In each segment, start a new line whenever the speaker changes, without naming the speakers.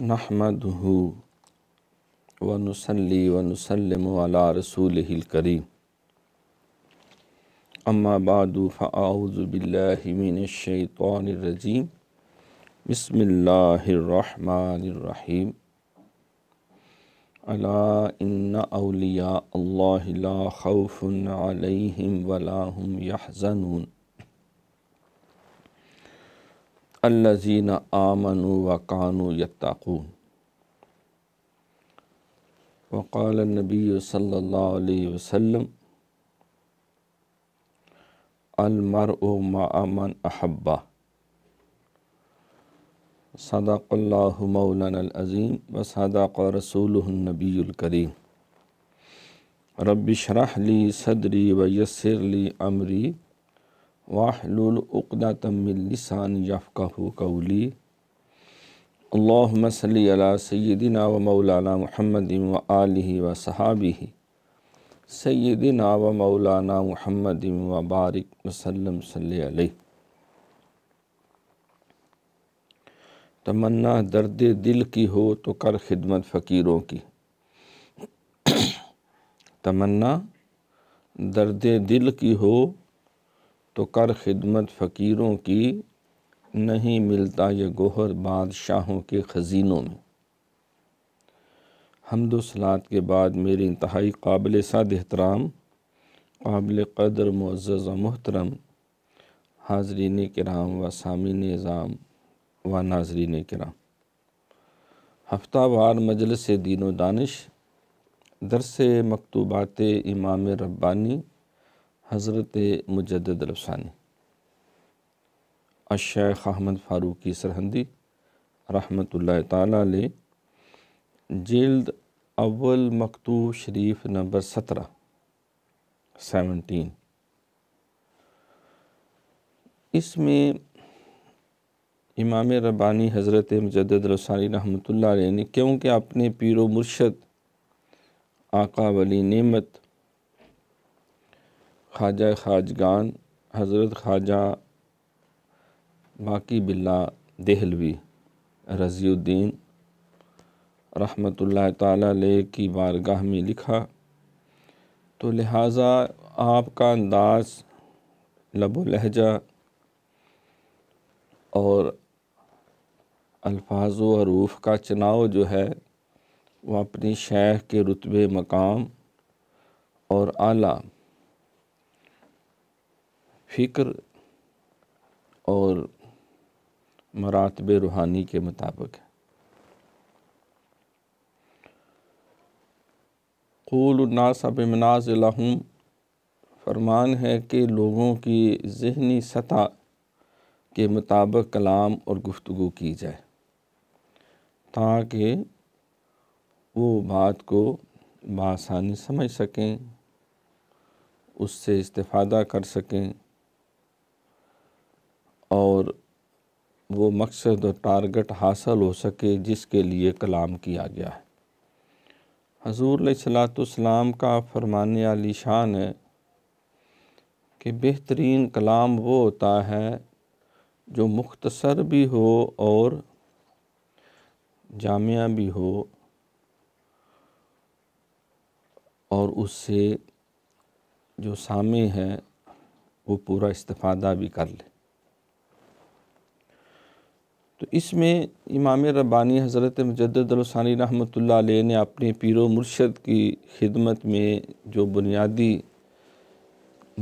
नहमदहू वनसली वनसलम अला रसूल करीम अम्मा बादू फ़ाउज़बिल्लिमिनशैतरजीम बसमीम अला इन अलिया ख़ौफ़ुन अलैहिम वला यहज़नून अल्लाजीन आमनु व कानु यत्ताकून वक़ाल नबी सल्लल्लाहु अलैहि वसल्लम अलमरउ मामन अहब्बा सदाक़ल्लाहु मौलाना अज़ीम व सदाक़ रसूलुन्नबीलकरीम रब्बिशरह ली सदरी व यसर ली अमरी वाहलुलदातमिलसान याफ़ाकौली अल्लाम सल्ला सैदिना व मौलाना महमद व आलि व सहाबी सैदिना व मौलाना महमद व बारिक वसलम सल तमन्ना दर्द दिल की हो तो कर खिदमत फ़कीरों की तमन्ना दर्द दिल की हो तो कर खिदमत फ़कीरों की नहीं मिलता ये गोहर बादशाहों के ख़जीनों में हमदोसलात के बाद मेरी इंतहाई काबिल सद एहतराम काबिल कदर और मोहतरम हाजरीन कराम व सामीन निज़ाम व नाजरीन कराम हफ्ता वार मजलस दीनों दानिश दरस मकतूबात इमाम रब्बानी हज़रत मुजद रफ़सानी अशेख अहमद फ़ारूकी सरहंदी रहमत ताली जल्द अव्वल मकतूब शरीफ नंबर सत्रह सेवनटीन इसमें इमाम रबानी हज़रत मुजद रसानी रहमत ने क्योंकि अपने पीर मुर्शद आका वली नेमत ख्वाजा खाजगान हज़रत ख्वाजा बाकी बिल्ला देहलवी रजीउद्दीन रहमतुल्लाह ताला की बारगाह में लिखा तो लिहाजा आपका अंदाज लबो लहजा और अल्फाज हरूफ का चुनाव जो है वह अपनी शेख के रुतबे मकाम और आला फ़िक्र और मरातब रूहानी के मुताबिक है कूलनासबमनाज़लहम फरमान है कि लोगों की जहनी सतह के मुताबिक कलाम और गुफ्तु की जाए ताकि वो बात को बासानी समझ सकें उससे इस्तेफ़ादा कर सकें और वो मकसद और टारगेट हासिल हो सके जिसके लिए कलाम किया गया है हजूर सलाम का फरमान आली शान है कि बेहतरीन कलाम वो होता है जो मुख्तसर भी हो और जामिया भी हो और उससे जो सामे है वो पूरा इस्तफादा भी कर ले तो इसमें इमाम रब्बानी हज़रत मजद्दलसानी रहमत ने अपने पीर मुर्शद की खिदमत में जो बुनियादी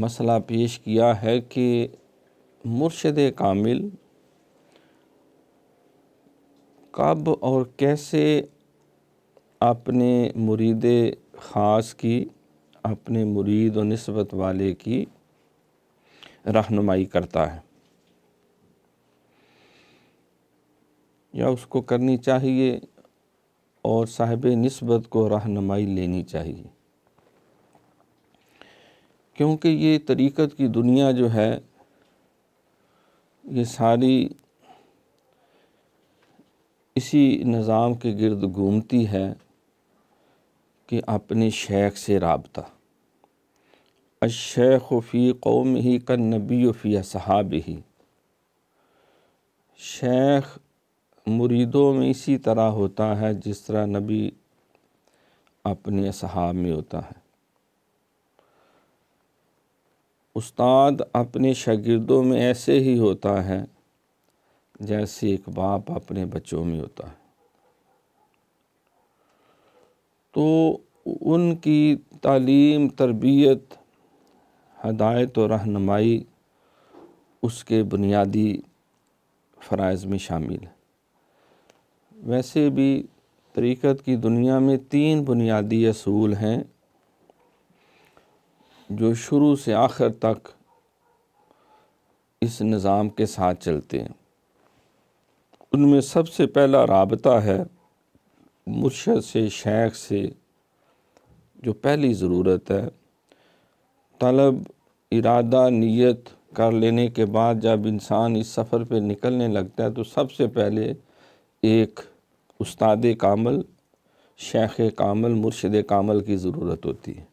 मसला पेश किया है कि मुर्शद कामिल कब और कैसे अपने मुरीद ख़ास की अपने मुरीद और नस्बत वाले की रहनुमाई करता है या उसको करनी चाहिए और साहिब नस्बत को रहनमाई लेनी चाहिए क्योंकि ये तरीक़त की दुनिया जो है ये सारी इसी निज़ाम के गर्द घूमती है कि अपने शेख से रबता अशेख फ़ी कौम ही का नबी फ़ी सहाब ही शेख मुरीदों में इसी तरह होता है जिस तरह नबी अपने असहाब में होता है उस्ताद अपने शगिर्दों में ऐसे ही होता है जैसे एक बाप अपने बच्चों में होता है तो उनकी तालीम तरबियत हदायत और रहनमाई उसके बुनियादी फ़रज़ में शामिल है वैसे भी तरीक़त की दुनिया में तीन बुनियादी असूल हैं जो शुरू से आखिर तक इस निज़ाम के साथ चलते हैं उनमें सबसे पहला रबता है मुर्शद से शेख से जो पहली ज़रूरत है तलब इरादा नीयत कर लेने के बाद जब इंसान इस सफ़र पे निकलने लगता है तो सबसे पहले एक उस्ताद कामल शेख कामल मुर्शद कामल की ज़रूरत होती है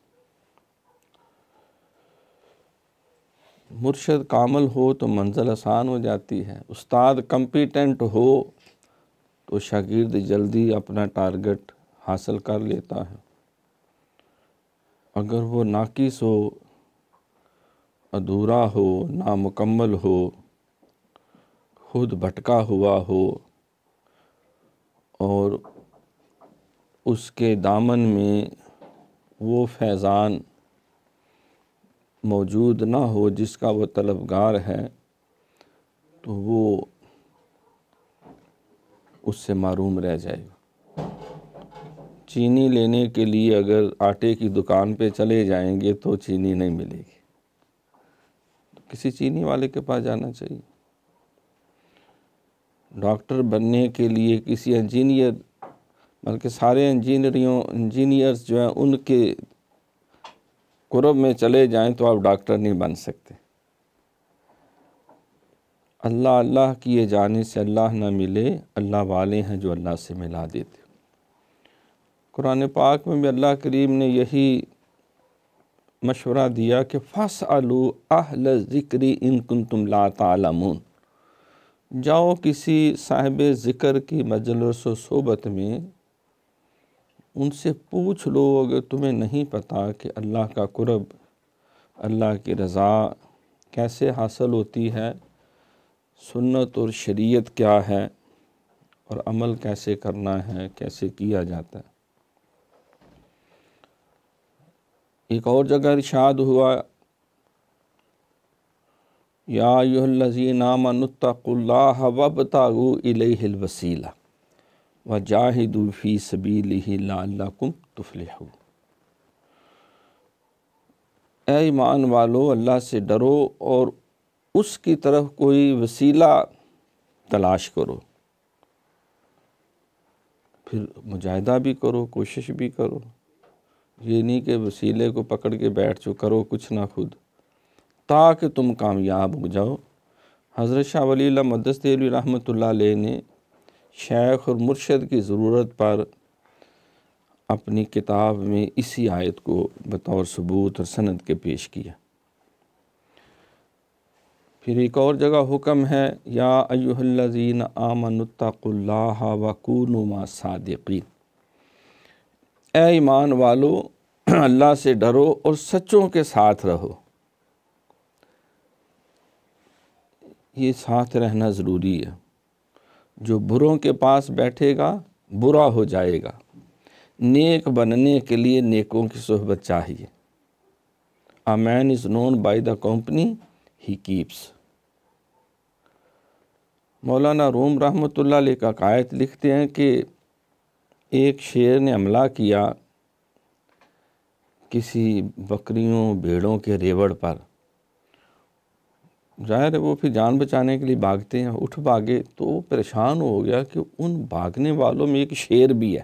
मुर्शद कामल हो तो मंजिल आसान हो जाती है उस्ताद कम्पिटेंट हो तो शागिर्द जल्दी अपना टारगेट हासिल कर लेता है अगर वो नाकिस हो अधूरा हो नामुकम्मल हो खुद भटका हुआ हो और उसके दामन में वो फैज़ान मौजूद ना हो जिसका वो तलबगार है तो वो उससे मरूम रह जाएगा चीनी लेने के लिए अगर आटे की दुकान पे चले जाएंगे तो चीनी नहीं मिलेगी तो किसी चीनी वाले के पास जाना चाहिए डॉक्टर बनने के लिए किसी इंजीनियर बल्कि सारे इंजीनियरों इंजीनियर्स जो हैं उनके कुरब में चले जाएं तो आप डॉक्टर नहीं बन सकते अल्लाह अल्लाह ये जाने से अल्लाह ना मिले अल्लाह वाले हैं जो अल्लाह से मिला देते कुरान पाक में भी अल्लाह करीम ने यही मशवरा दिया कि फ़स आलू अहल ज़िक्री इन कुन तुम ला तमून जाओ किसी साहिब ज़िक्र की मजलस सोबत में उनसे पूछ लो अगर तुम्हें नहीं पता कि अल्लाह का कुरब अल्लाह की रज़ा कैसे हासिल होती है सुन्नत और शरीयत क्या है और अमल कैसे करना है कैसे किया जाता है एक और जगह इरशाद हुआ याजीनामनुतकुल्ला वबतागु इलवसीला व जाहिदूफ़ी सबी लाकुम तुफलह ईमान वालो अल्लाह से डरो और उसकी तरफ कोई वसीला तलाश करो फिर मुजाहिदा भी करो कोशिश भी करो ये नहीं कि वसीले को पकड़ के बैठ जो करो कुछ ना खुद ताकि तुम कामयाब हो जाओ हज़रत शाह वली मदस्ती रहमत ने शेख और मुर्शद की ज़रूरत पर अपनी किताब में इसी आयत को बतौर सबूत और सनद के पेश किया फिर एक और जगह हुक्म है या अयुहल्लजीन आमनतकुल्लाह वकूनुमा सादिकीन ए ईमान वालो अल्लाह से डरो और सच्चों के साथ रहो ये साथ रहना ज़रूरी है जो बुरों के पास बैठेगा बुरा हो जाएगा नेक बनने के लिए नेकों की सोहबत चाहिए a man is known by the company he keeps मौलाना रोम रहमतुल्लाह का कायद लिखते हैं कि एक शेर ने हमला किया किसी बकरियों भेड़ों के रेवड़ पर जाहिर है वो फिर जान बचाने के लिए भागते हैं उठ भागे तो वो परेशान हो गया कि उन भागने वालों में एक शेर भी है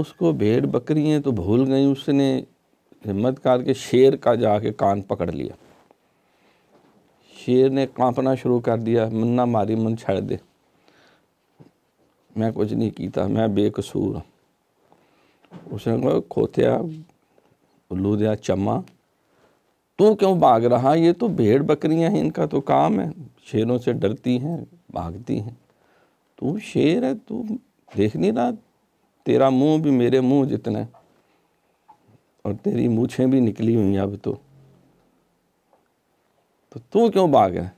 उसको भेड़ बकरी हैं तो भूल गई उसने हिम्मत करके शेर का जाके कान पकड़ लिया शेर ने कांपना शुरू कर दिया मन्ना मारी मन छड़ दे मैं कुछ नहीं किया मैं बेकसूर उसने कहा खोतिया उल्लू दिया चम्मा तू क्यों भाग रहा ये तो भेड़ बकरियां हैं इनका तो काम है शेरों से डरती हैं भागती हैं तू शेर है तू देख नहीं रहा तेरा मुंह भी मेरे मुंह जितना और तेरी मूछें भी निकली हुई हैं अब तो तो तू क्यों भाग रहा है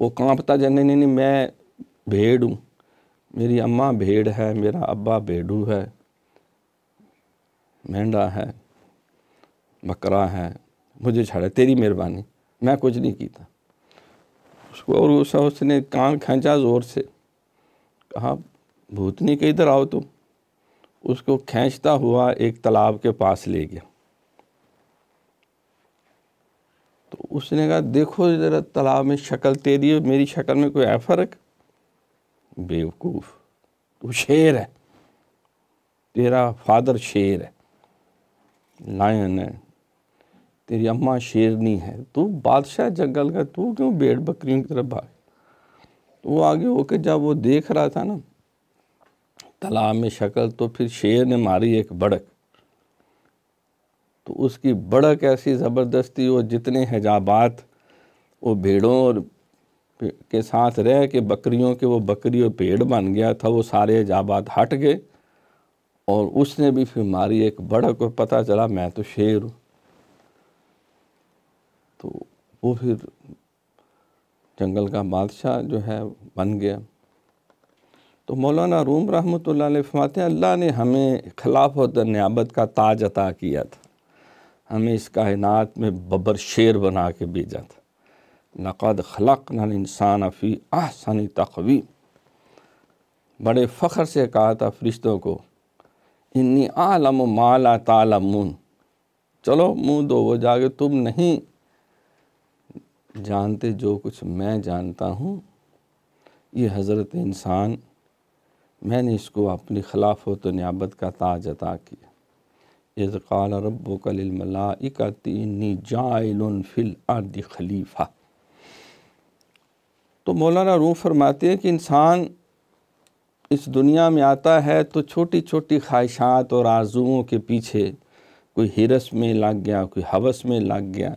वो कांपता जाने नहीं नहीं मैं भेड़ हूँ मेरी अम्मा भेड़ है मेरा अब्बा भेड़ू है मेंढा है बकरा है मुझे छाड़ा तेरी मेहरबानी मैं कुछ नहीं किया उसको और उस उसने कान खींचा ज़ोर से कहा भूतनी के इधर आओ तुम उसको खींचता हुआ एक तालाब के पास ले गया तो उसने कहा देखो ज़रा तालाब में शक्ल तेरी है मेरी शक्ल में कोई फ़र्क बेवकूफ़ तू शेर है तेरा फादर शेर है लायन है तेरी अम्मा शेरनी है तू बादशाह जंगल का तू क्यों भेड़ बकरियों की तरफ भाग तो वो आगे होकर जब वो देख रहा था ना तालाब में शक्ल तो फिर शेर ने मारी एक बड़क तो उसकी बड़क ऐसी ज़बरदस्ती वो जितने हजाबात वो भेड़ों और के साथ रह के बकरियों के वो बकरी और भेड़ बन गया था वो सारे हजाबात हट गए और उसने भी फिर मारी एक बड़क और पता चला मैं तो शेर हूँ तो वो फिर जंगल का बादशाह जो है बन गया तो मौलाना रूम रहमत फरमाते हैं अल्लाह ने हमें खिलाफ और नियाबत का ताज अता किया था हमें इस कायनात में बबर शेर बना के भेजा था नक़द खलक इंसान अफी आसानी तकवी बड़े फ़ख्र से कहा था फरिश्तों को इन्नी आलम माला तालमून चलो मुँह दो वो जागे तुम नहीं जानते जो कुछ मैं जानता हूँ ये हज़रत इंसान मैंने इसको अपनी खिलाफ तो न्याबत का ताज अता किया इज़ाल रब कलमलाकनी जाफिल अर्द खलीफ़ा तो मौलाना रूह फरमाते हैं कि इंसान इस दुनिया में आता है तो छोटी छोटी ख्वाहिशात और आज़ुओं के पीछे कोई हिरस में लग गया कोई हवस में लग गया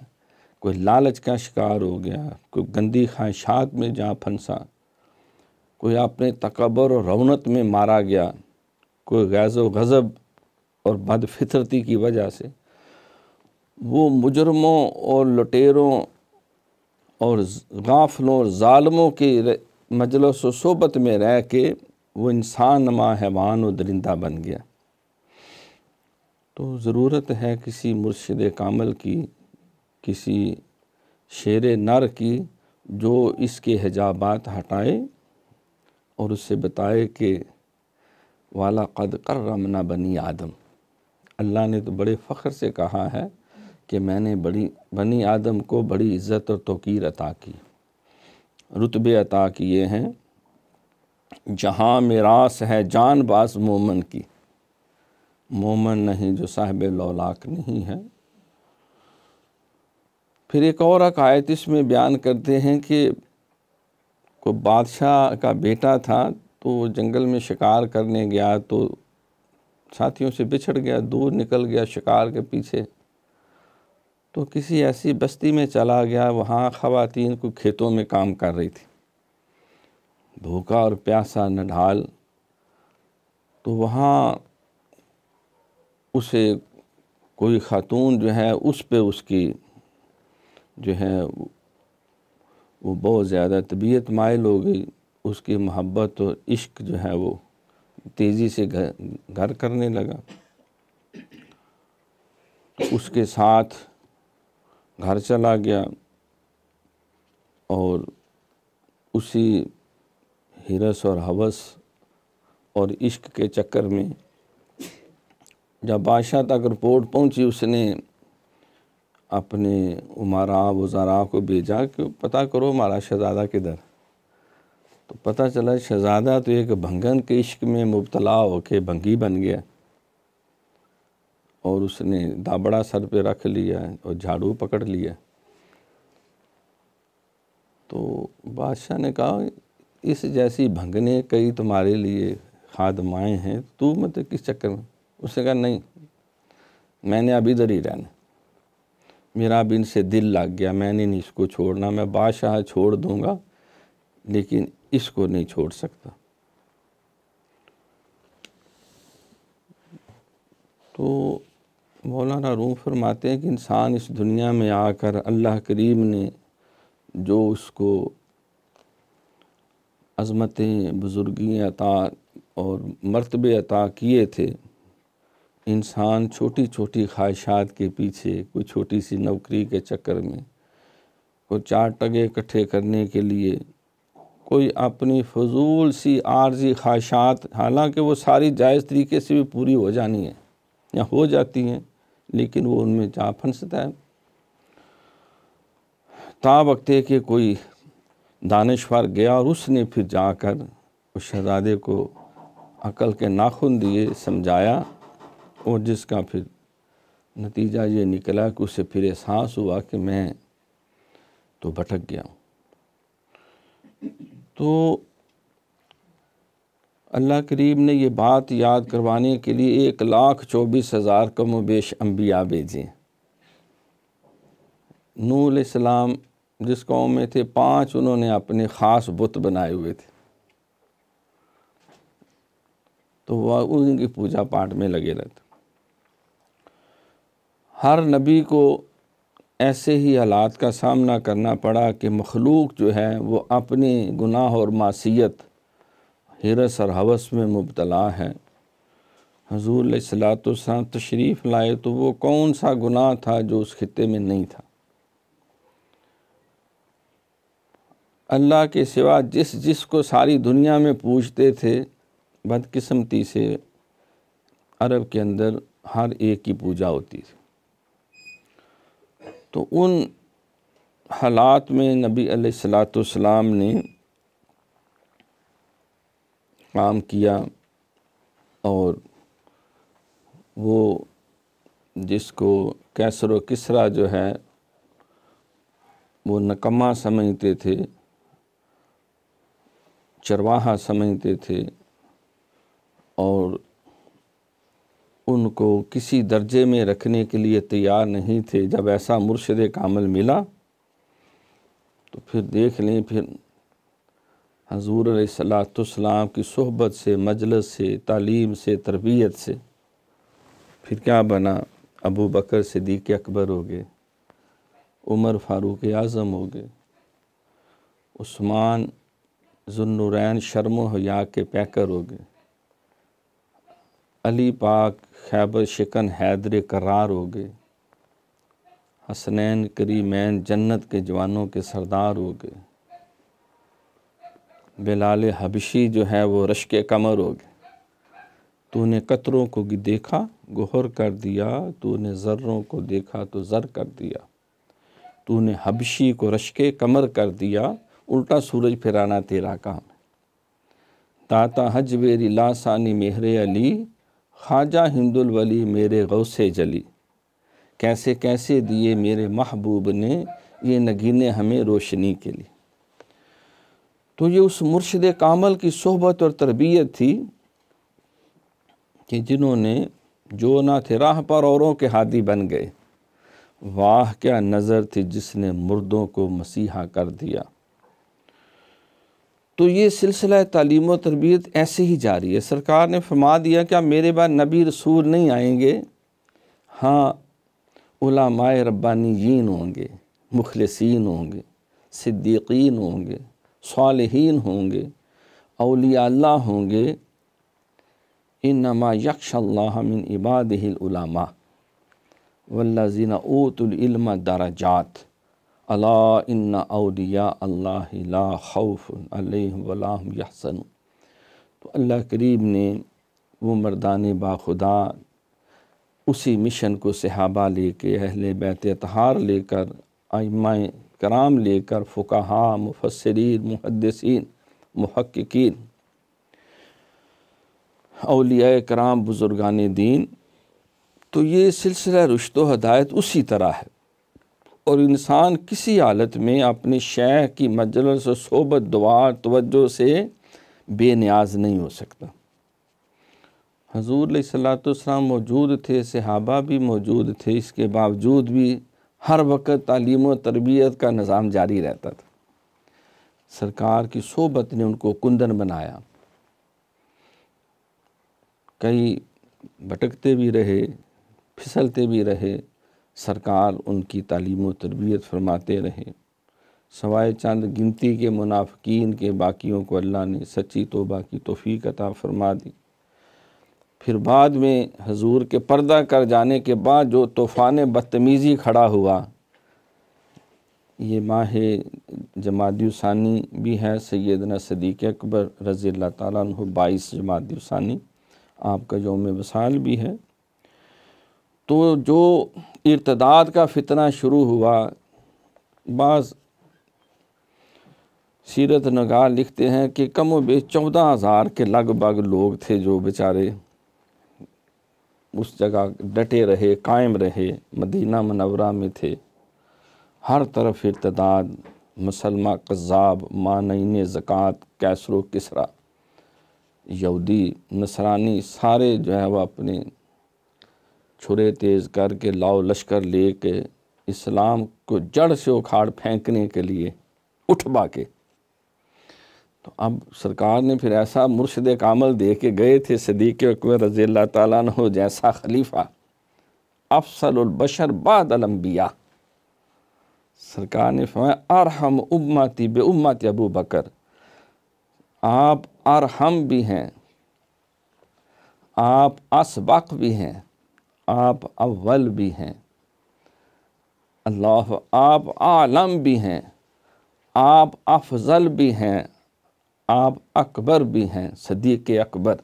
कोई लालच का शिकार हो गया कोई गंदी ख्वाहिशात में जहाँ फंसा कोई अपने तकबर और रौनत में मारा गया कोई गैज़ गज़ब और बदफितरती की वजह से वो मुजरमों और लुटेरों और गाफलों और ालमों के मजलस सोबत में रह के वो इंसान नमा हैवान और दरिंदा बन गया तो ज़रूरत है किसी मुर्शद कामल की किसी शेर नर की जो इसके हिजाबात हटाए और उससे बताए कि वाला कद कर रमना बनी आदम अल्लाह ने तो बड़े फ़ख्र से कहा है कि मैंने बड़ी बनी आदम को बड़ी इज़्ज़त और तोकीर अता की रुतबे अता किए हैं जहाँ मेरास है जान बास मोमन की मोमन नहीं जो साहब लौलाक नहीं है फिर एक और अकायत इसमें बयान करते हैं कि कोई बादशाह का बेटा था तो जंगल में शिकार करने गया तो साथियों से बिछड़ गया दूर निकल गया शिकार के पीछे तो किसी ऐसी बस्ती में चला गया वहाँ ख़वातीन को खेतों में काम कर रही थी धोखा और प्यासा न ढाल तो वहाँ उसे कोई ख़ातून जो है उस पे उसकी जो है वो बहुत ज़्यादा तबीयत मायल हो गई उसकी मोहब्बत और इश्क जो है वो तेज़ी से घर घर करने लगा तो उसके साथ घर चला गया और उसी हिरस और हवस और इश्क के चक्कर में जब बादशाह तक रिपोर्ट पहुंची उसने अपने उमारा वज़ारा को भेजा कि पता करो हमारा शहज़ादा किधर तो पता चला शहज़ादा तो एक भंगन के इश्क में मुबतला होके भंगी बन गया और उसने दाबड़ा सर पे रख लिया और झाड़ू पकड़ लिया तो बादशाह ने कहा इस जैसी भंगने कई तुम्हारे लिए खादमाएँ हैं तू मत किस चक्कर में उसने कहा नहीं मैंने अभी इधर ही रहना मेरा अब इनसे दिल लग गया मैंने नहीं इसको छोड़ना मैं बादशाह छोड़ दूँगा लेकिन इसको नहीं छोड़ सकता तो मौलाना रूम फरमाते हैं कि इंसान इस दुनिया में आकर अल्लाह करीम ने जो उसको अज़मतें बुज़ुर्गियाँ अता और मरतबे अता किए थे इंसान छोटी छोटी ख्वाहिशात के पीछे कोई छोटी सी नौकरी के चक्कर में कोई चार टगे इकट्ठे करने के लिए कोई अपनी फजूल सी आर्जी ख्वाहिशात हालांकि वो सारी जायज़ तरीके से भी पूरी हो जानी है या हो जाती हैं लेकिन वो उनमें जा फंसता है ता वक्त के कोई दानश्वर गया और उसने फिर जाकर उस शहजादे को अकल के नाखून दिए समझाया और जिसका फिर नतीजा ये निकला कि उसे फिर एहसास हुआ कि मैं तो भटक गया हूँ तो अल्लाह करीब ने यह बात याद करवाने के लिए एक लाख चौबीस हज़ार कम बेश अम्बिया भेजे नूल इस्लाम जिस कौम में थे पांच उन्होंने अपने ख़ास बुत बनाए हुए थे तो वह उनकी पूजा पाठ में लगे रहते हर नबी को ऐसे ही हालात का सामना करना पड़ा कि मखलूक जो है वो अपने गुनाह और मासीत हिरस और हवस में मुबतला है हजूर सलातम तशरीफ़ लाए तो वो कौन सा गुनाह था जो उस खत्े में नहीं था अल्लाह के सिवा जिस जिस को सारी दुनिया में पूछते थे बदकस्मती से अरब के अंदर हर एक की पूजा होती थी तो उन हालात में नबी सलाम ने काम किया और वो जिसको कैसर किसरा जो है वो नकमा समझते थे चरवाहा समझते थे और उनको किसी दर्जे में रखने के लिए तैयार नहीं थे जब ऐसा मुर्शद कामल मिला तो फिर देख लें फिर हजूर सलातम की सहबत से मजलस से तालीम से तरबियत से फिर क्या बना अबू बकर सिद्दीक अकबर हो गए उमर फ़ारूक आज़म हो गए उस्मान जुन्नुरैन शर्म हया के पैकर हो गए अली पाक खैबर शिकन हैदर करार हो गए हसनैन करीमैन जन्नत के जवानों के सरदार हो गए बिलाल हबशी जो है वो रश के कमर हो गए तूने कतरों को देखा गोहर कर दिया तूने ज़र्रों को देखा तो ज़र कर दिया तूने हबशी को रश के कमर कर दिया उल्टा सूरज फिराना तेरा काम दाता हज बेरी लासानी मेहर अली ख्वाजा हिंदुल वली मेरे गौ से जली कैसे कैसे दिए मेरे महबूब ने ये नगीने हमें रोशनी के लिए तो ये उस मुर्शद कामल की सोहबत और तरबियत थी कि जिन्होंने जो ना थे राह पर औरों के हादी बन गए वाह क्या नज़र थी जिसने मुर्दों को मसीहा कर दिया तो ये सिलसिला तालीम व तरबियत ऐसे ही जारी है सरकार ने फरमा दिया क्या मेरे बाद नबी रसूल नहीं आएंगे हाँ उलामाए रब्बानीन होंगे मुखलसिन होंगे सिद्दीकीन होंगे सालहन होंगे अलिया अल्लाह होंगे इन नमा यक्षमिन इबादमा वल्लाजीना ओतुलमा दराजात अला अलिया अल्लाह यहसन तो अल्लाह करीब ने वो मर्दान बाखुदा उसी मिशन को सहाबा लेके अहल बैत तहार लेकर आइमा कराम लेकर फ़ुकाहा मुफसरीन मुहदसिन महक्कीन अलिया कराम बुज़ुर्गान दीन तो ये सिलसिला रुशत हदायत उसी तरह है और इंसान किसी हालत में अपनी शह की मजलस सोबत दुआ तवज्जो से बेनियाज नहीं हो सकता हजूर सलाम मौजूद थे सहाबा भी मौजूद थे इसके बावजूद भी हर वक्त तालीम और तरबियत का निज़ाम जारी रहता था सरकार की सोबत ने उनको कुंदन बनाया कई भटकते भी रहे फिसलते भी रहे सरकार उनकी तालीम तरबियत फरमाते रहे सवाए चंद गिनती के मुनाफिकीन के बाकियों को अल्लाह ने सच्ची तोबा की तोफ़ी अता फरमा दी फिर बाद में हजूर के पर्दा कर जाने के बाद जो तूफ़ान बदतमीज़ी खड़ा हुआ ये माह जमादानी भी है सैदना सदीक अकबर रज़ी अल्लाह तु बाईस जमादानी आपका योम वसाल भी है तो जो इर्तदाद का फितना शुरू हुआ बाज़ सीरत नगार लिखते हैं कि कम वे चौदह हज़ार के लगभग लोग थे जो बेचारे उस जगह डटे रहे कायम रहे मदीना मनवरा में थे हर तरफ इर्तदाद मुसलमा कज़ाब मानइन ज़क़़त कैसरो किसरा यहूदी नसरानी सारे जो है वह अपने छुरे तेज़ करके लाओ लश्कर ले के इस्लाम को जड़ से उखाड़ फेंकने के लिए उठ के तो अब सरकार ने फिर ऐसा मुर्शद कामल दे के गए थे सदीक अकबर रज़ी अल्लाह हो जैसा खलीफा अफसलबशर बाद अलम्बिया सरकार ने फरमाया अरहम उम्मती बे उम्मती अबू बकर आप अरहम भी हैं आप असबक भी हैं आप अव्वल भी हैं अल्लाह आप आलम भी हैं आप अफजल भी हैं आप अकबर भी हैं सदीक अकबर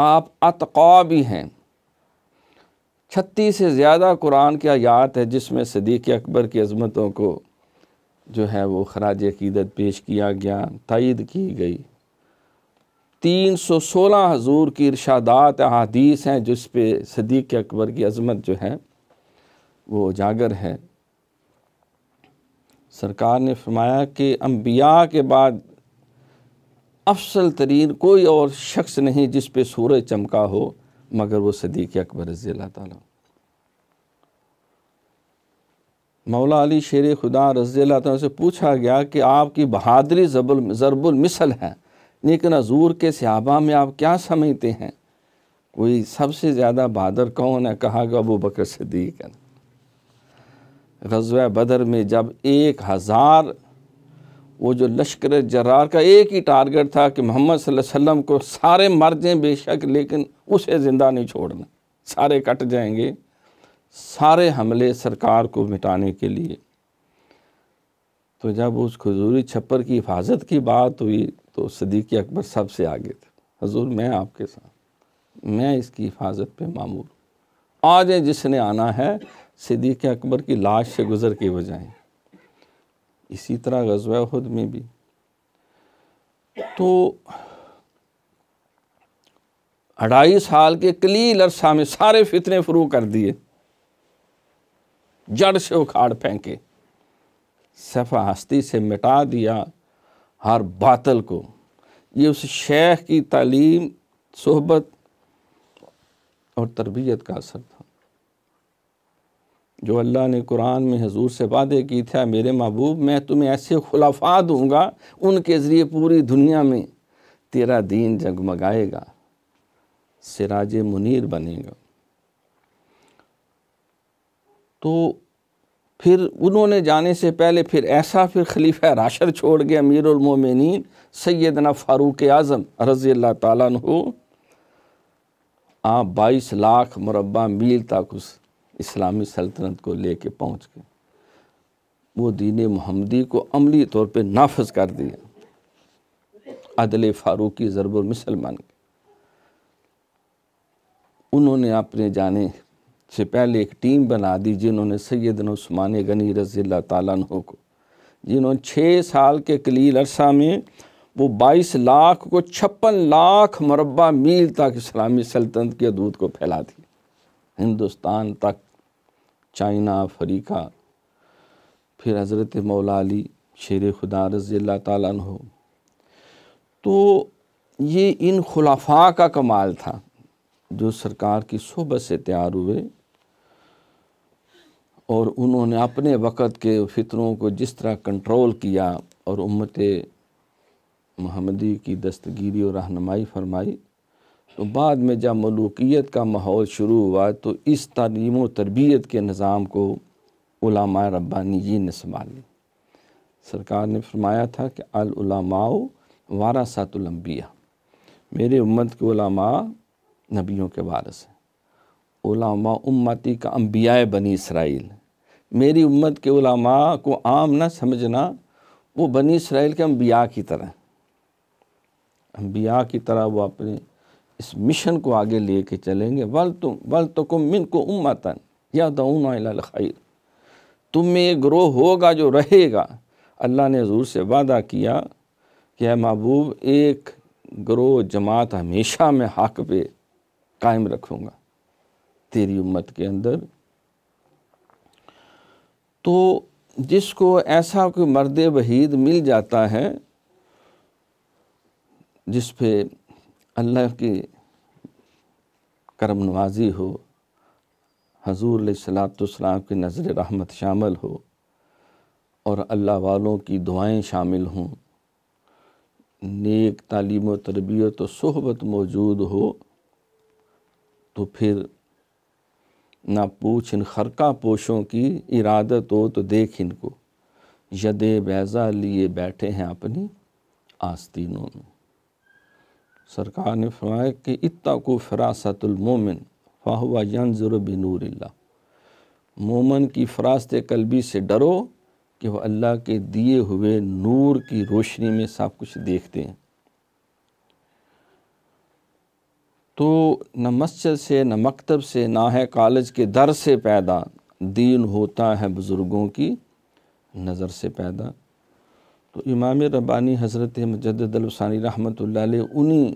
आप अतका भी हैं छत्तीस से ज़्यादा कुरान की आयात है जिसमें सदीक अकबर की अजमतों को जो है वो खराज अकीदत पेश किया गया तइद की गई तीन सौ सोलह हजूर की इर्शादात अहादीस हैं जिस पे सदीक़ अकबर की अजमत जो है वो उजागर है सरकार ने फरमाया कि अम्बिया के बाद अफसल तरीन कोई और शख्स नहीं जिस पे सूरज चमका हो मगर वो सदीक़ अकबर रज़ी ताली मौला अली शेर खुदा रज़ी से पूछा गया कि आपकी बहादरी जबल ज़रबुलमिसल है लेकिन हजूर के सहाबा में आप क्या समझते हैं कोई सबसे ज़्यादा बहादुर कौन है कहा गया अबू बकर सिद्दीक है गजवा बदर में जब एक हज़ार वो जो लश्कर जरार का एक ही टारगेट था कि मोहम्मद वसल्लम को सारे मर जाएँ बेशक लेकिन उसे ज़िंदा नहीं छोड़ना सारे कट जाएंगे सारे हमले सरकार को मिटाने के लिए तो जब उस खजूरी छप्पर की हिफाजत की बात हुई तो सदीक़ अकबर सबसे आगे थे हजूर मैं आपके साथ मैं इसकी हिफाजत पे मामूल आज जिसने आना है सदीक़ अकबर की लाश से गुज़र के बजाय इसी तरह गजवा खुद में भी तो अढ़ाई साल के कलील अरसा में सारे फितने फ्रू कर दिए जड़ से उखाड़ फेंके सफा हस्ती से मिटा दिया हर बातल को ये उस शेख की तालीम सोहबत और तरबियत का असर था जो अल्लाह ने कुरान में हजूर से वादे की थे मेरे महबूब मैं तुम्हें ऐसे खुलाफा दूँगा उनके ज़रिए पूरी दुनिया में तेरा दीन जगमगाएगा सिराज मुनीर बनेगा तो फिर उन्होंने जाने से पहले फिर ऐसा फिर खलीफा राशद छोड़ गए अमीरमिन सैदना फ़ारूक आज़म रज़ी अल्लाह तु आप बाईस लाख मुरबा मील तक उस इस्लामी सल्तनत को ले कर पहुँच गए वो दीन मोहम्मदी को अमली तौर पर नाफज कर दिया अदल फ़ारूकी ज़रबुलमसलमान उन्होंने अपने जाने से पहले एक टीम बना दी जिन्होंने सैदन उस्मान गनी रज़ी तु को जिन्होंने छः साल के कलील अरसा में वो बाईस लाख को छप्पन लाख मरबा मील तक इस्लामी सल्तनत के दूध को फैला दी हिंदुस्तान तक चाइना अफ्रीका फिर हज़रत मौलाली शेर खुदा रज़ील्ला तु तो ये इन खुलाफा का कमाल था जो सरकार की सोबत से तैयार हुए और उन्होंने अपने वक़्त के फितरों को जिस तरह कंट्रोल किया और उम्मत महमदी की दस्तगीरी और रहनमाई फरमाई तो बाद में जब मलूकियत का माहौल शुरू हुआ तो इस तलीम तरबियत के निज़ाम को उलामा रब्बानी जी ने संभाली सरकार ने फरमाया था कि वारा सातुलंबिया मेरे उम्मत के उलामा नबियों के वारस हैं उलामा उम्मती का अम्बिया बनी इसराइल मेरी उम्मत के उलमा को आम ना समझना वो बनी इसराइल के अम्बिया की तरह अम्बिया की तरह वो अपने इस मिशन को आगे ले के चलेंगे वल तुम वल तो कुम मिन को उम्मतन या दाउन खैर तुम में एक ग्रोह होगा जो रहेगा अल्लाह ने हजूर से वादा किया कि महबूब एक ग्रोह जमात हमेशा मैं हक पे कायम रखूँगा तेरी उम्मत के अंदर तो जिसको ऐसा कोई मर्द वहीद मिल जाता है जिस पे अल्लाह की करम नवाजी हो हजूर सलातम की नज़र रहमत शामिल हो और अल्लाह वालों की दुआएं शामिल हों नेक तालीम तरबियत सहबत मौजूद हो तो फिर ना पूछ इन खरका पोशों की इरादत हो तो देख इनको यदे बैज़ा लिए बैठे हैं अपनी आस्तीनों में सरकार ने फरमाया कि इतना को फरासतुलमोमिन फ़ाहुआ यंजुर बिनूर मोमन की फरास्त कलबी से डरो कि वह अल्लाह के दिए हुए नूर की रोशनी में सब कुछ देखते हैं तो न मस्जिद से न मकतब से ना है कॉलेज के दर से पैदा दीन होता है बुज़ुर्गों की नज़र से पैदा तो इमाम रब्बानी हज़रत मजदानी रहमत उन्हीं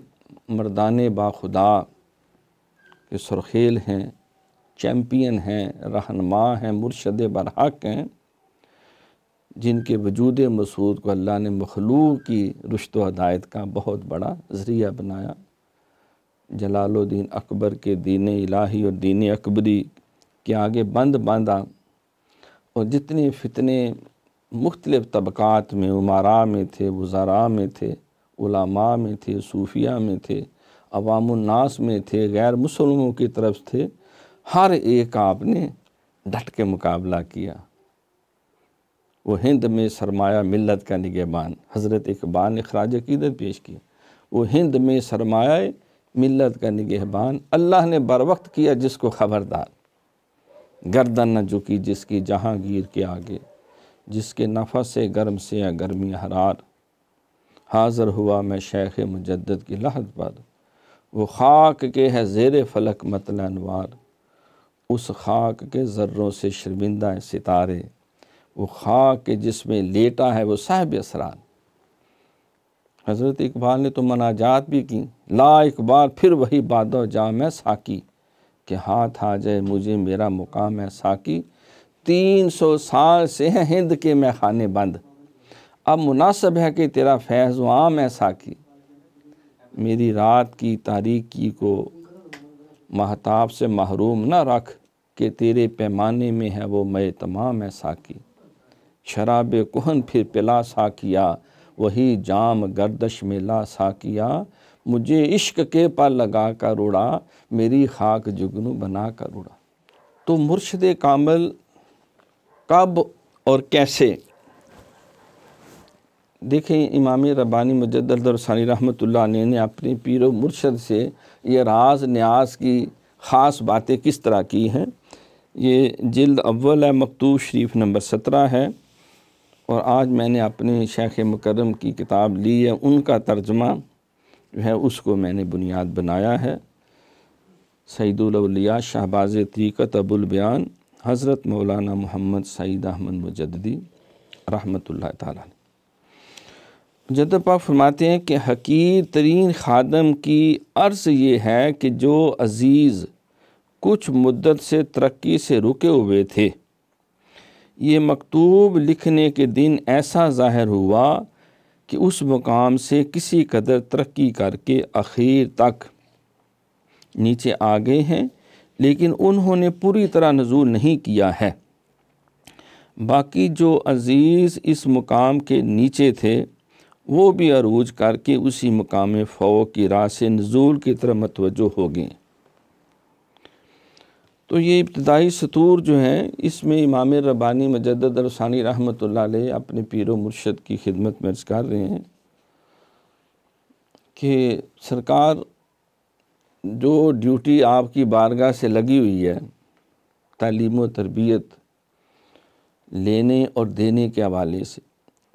मर्दान बाखुदा के सुरखेल हैं चैम्पियन हैं रहनमा हैं मुर्शद बरहक हैं जिनके वजूद मसूद को अल्लाह ने मखलूक की रुश्त हदायत का बहुत बड़ा ज़रिया बनाया जलालुद्दीन अकबर के दीन इलाही और दीन अकबरी के आगे बंद बांधा और जितने फितने मुख्तलिफ़ तबक़ात में उमारा में थे वज़ारा में थे उलामा में थे सूफिया में थे अवामनास में थे गैर मुसलमों की तरफ थे हर एक आपने डट के मुकाबला किया वो हिंद में सरमाया मिलत का निगेबान हज़रत इकबाल ने खराज अकीदत पेश की वो हिंद में सरमाया मिलत का निगहबान अल्लाह ने बर वक्त किया जिसको ख़बरदार गर्दन न झुकी जिसकी जहांगीर के आगे जिसके नफ़ा से गर्म से या गर्मी हरार हाज़र हुआ मैं शेख मुजद्दद की लहद पर वो खाक के है जेर फलक मतल अनवार उस खाक के ज़र्रों से शर्मिंदा सितारे वो खाक के जिसमें लेटा है वो साहब असरार हज़रत इकबाल ने तो मनाजात भी की ला इकबाल फिर वही बादो जा मैं साकी के हाथ आ जाए मुझे मेरा मुकाम है साकी तीन सौ साल से हैं हिंद के मैं खाने बंद अब मुनासब है कि तेरा फैज़ आम है साकी मेरी रात की तारीकी को महताब से महरूम न रख के तेरे पैमाने में है वो मैं तमाम है साकी शराब कोहन फिर पिला साकिया वही जाम गर्दश मेला सा किया मुझे इश्क के पा लगा कर उड़ा मेरी खाक जुगनू बना कर उड़ा तो मुर्शद कामल कब और कैसे देखें इमाम रबानी मजदरसानी रहमत ने अपने पीर मुर्शद से ये राज न्याज की ख़ास बातें किस तरह की हैं ये जल्द अव्वल है मकतूब शरीफ नंबर सत्रह है और आज मैंने अपने शेख मुकरम की किताब ली है उनका तर्जमा जो है उसको मैंने बुनियाद बनाया है सईदुलवलिया शहबाज तीकत अबुलबयान हज़रत मौलाना मोहम्मद सईद अहमद मुजदी रहमत ताली मुजद फरमाते हैं कि हकीर तरीन खादम की अर्ज़ ये है कि जो अज़ीज़ कुछ मुद्दत से तरक्की से रुके हुए थे ये मकतूब लिखने के दिन ऐसा ज़ाहिर हुआ कि उस मकाम से किसी कदर तरक्की करके आखिर तक नीचे आ गए हैं लेकिन उन्होंने पूरी तरह नजूल नहीं किया है बाकी जो अज़ीज़ इस मुकाम के नीचे थे वो भी अरूज करके उसी मकाम फ़ो की राह से नजूल की तरह मतवजो हो गए तो ये इब्तदाई सतूर जो हैं इसमें इमाम रबानी मजद रसानी रहमत अपने पीर मुर्शद की खिदमत में अर्ज़ कर रहे हैं कि सरकार जो ड्यूटी आपकी बारगाह से लगी हुई है तालीम व तरबियत लेने और देने के हवाले से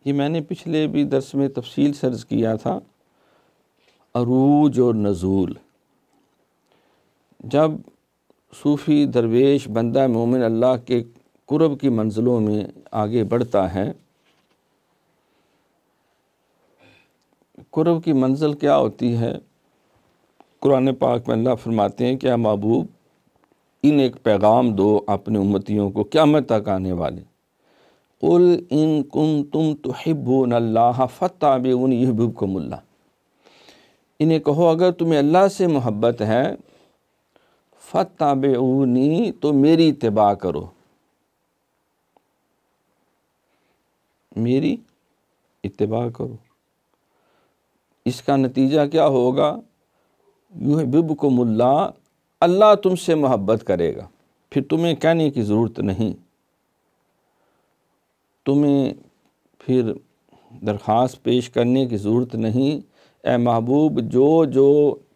ये मैंने पिछले भी दरस में तफसील सर्ज किया था अरूज और नज़ूल जब सूफ़ी दरवेश बंदा मोमिन अल्लाह के कुरब की मंजिलों में आगे बढ़ता है कुरब की मंजिल क्या होती है कुरान पाक में अल्लाह फरमाते हैं क्या महबूब इन एक पैगाम दो अपने उम्मतियों को क्या तक आने वाले उल इन कुम तुम तो हिब्बन अल्लाह फ़ताब उन को कमुल्ला इन्हें कहो अगर तुम्हें अल्लाह से मोहब्बत है फ़तबनी तो मेरी इतबा करो मेरी इतबा करो इसका नतीजा क्या होगा है बिब को मुल्ला अल्लाह तुमसे मोहब्बत करेगा फिर तुम्हें कहने की ज़रूरत नहीं तुम्हें फिर दरख्वास्त पेश करने की ज़रूरत नहीं ए महबूब जो जो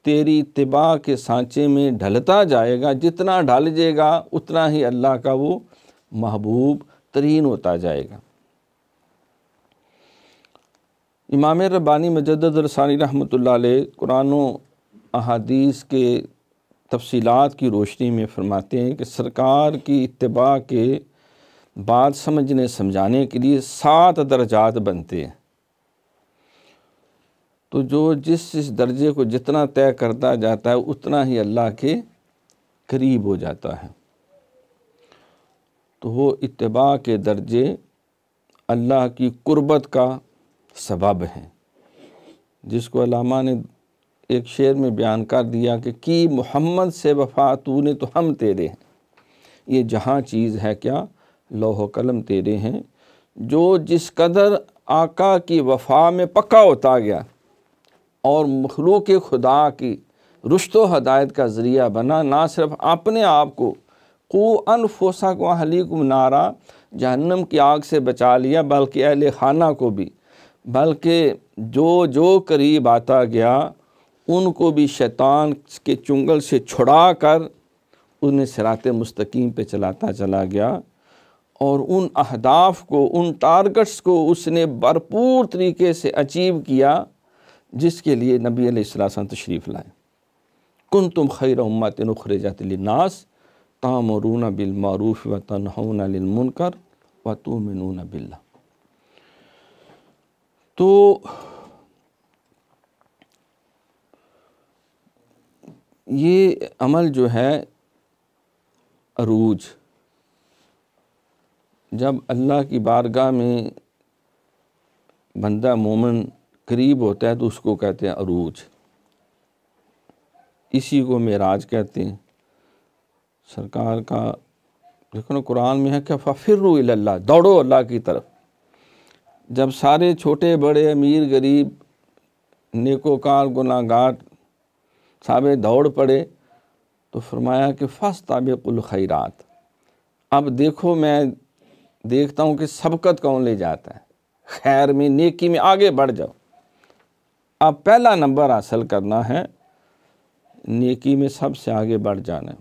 तेरी तिबा के सांचे में ढलता जाएगा जितना ढल जाएगा उतना ही अल्लाह का वो महबूब तरीन होता जाएगा इमाम रब्बानी मजदानी रहमत कुरान अहादीस के तफसीलात की रोशनी में फरमाते हैं कि सरकार की इतबा के बात समझने समझाने के लिए सात दर्जात बनते हैं तो जो जिस इस दर्जे को जितना तय करता जाता है उतना ही अल्लाह के करीब हो जाता है तो वो इतबा के दर्जे अल्लाह की कुर्बत का सबब हैं जिसको अलामा ने एक शेर में बयान कर दिया कि की मोहम्मद से वफ़ा ने तो हम तेरे हैं ये जहाँ चीज़ है क्या लोह कलम तेरे हैं जो जिस कदर आका की वफ़ा में पक्का होता गया और के खुदा की रुश्त हदायत का ज़रिया बना ना सिर्फ अपने आप को फोसा को अहली को नारा जहन्नम की आग से बचा लिया बल्कि अहल खाना को भी बल्कि जो जो करीब आता गया उनको भी शैतान के चुंगल से छुड़ा कर उन्हें सरात मस्तकीम पर चलाता चला गया और उन अहदाफ को उन टारगेट्स को उसने भरपूर तरीके से अचीव किया जिसके लिए नबी अलैहिस्सलाम तशरीफ़ लाए कुन तुम खैर उम्मत नुखरजतनास बिल बिलमारूफ़ व मुनकर व तुमिन बिल्ला तो ये अमल जो है अरूज जब अल्लाह की बारगाह में बंदा मोमन करीब होता है तो उसको कहते हैं अरूज इसी को मेराज कहते हैं सरकार का देखो कुरान में है कि फ़िर अल्लाह दौड़ो अल्लाह की तरफ जब सारे छोटे बड़े अमीर गरीब नेकोकार गुनागार साबे दौड़ पड़े तो फरमाया कि फस ताबिकुल खैरात अब देखो मैं देखता हूँ कि सबकत कौन ले जाता है खैर में नेकी में आगे बढ़ जाओ अब पहला नंबर हासिल करना है नेकी में सबसे आगे बढ़ जाना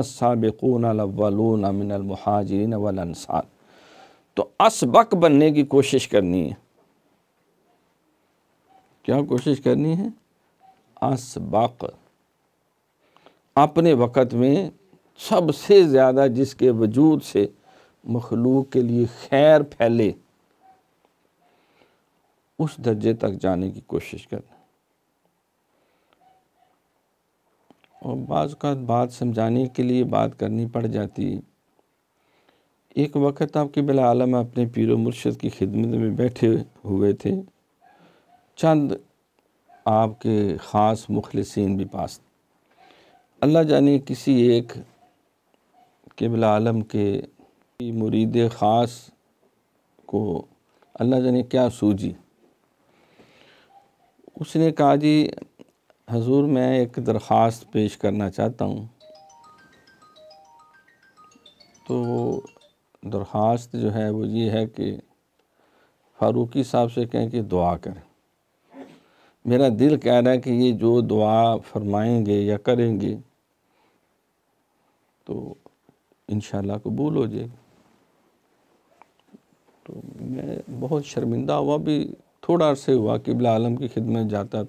असाबिकून अव्वलून मिनलमहाजरीन तो असबक बनने की कोशिश करनी है क्या कोशिश करनी है असबक अपने वक़्त में सबसे ज़्यादा जिसके वजूद से मखलूक के लिए खैर फैले उस दर्जे तक जाने की कोशिश करना और बाज़ का बात समझाने के लिए बात करनी पड़ जाती एक वक्त आपके बिला आलम अपने पीर मुर्शद की खिदमत में बैठे हुए थे चंद आपके ख़ास मुखलसिन भी पास अल्लाह जाने किसी एक के बिला आलम के मुरीद ख़ास को अल्लाह जाने क्या सूझी उसने कहा जी हजूर मैं एक दरख्वास्त पेश करना चाहता हूँ तो दरख्वास्त जो है वो ये है कि फारूकी साहब से कहें कि दुआ करें मेरा दिल कह रहा है कि ये जो दुआ फरमाएंगे या करेंगे तो इन कबूल हो जाएगी तो मैं बहुत शर्मिंदा हुआ भी थोड़ा अर्से हुआ किबला आलम की खिदमत जाता था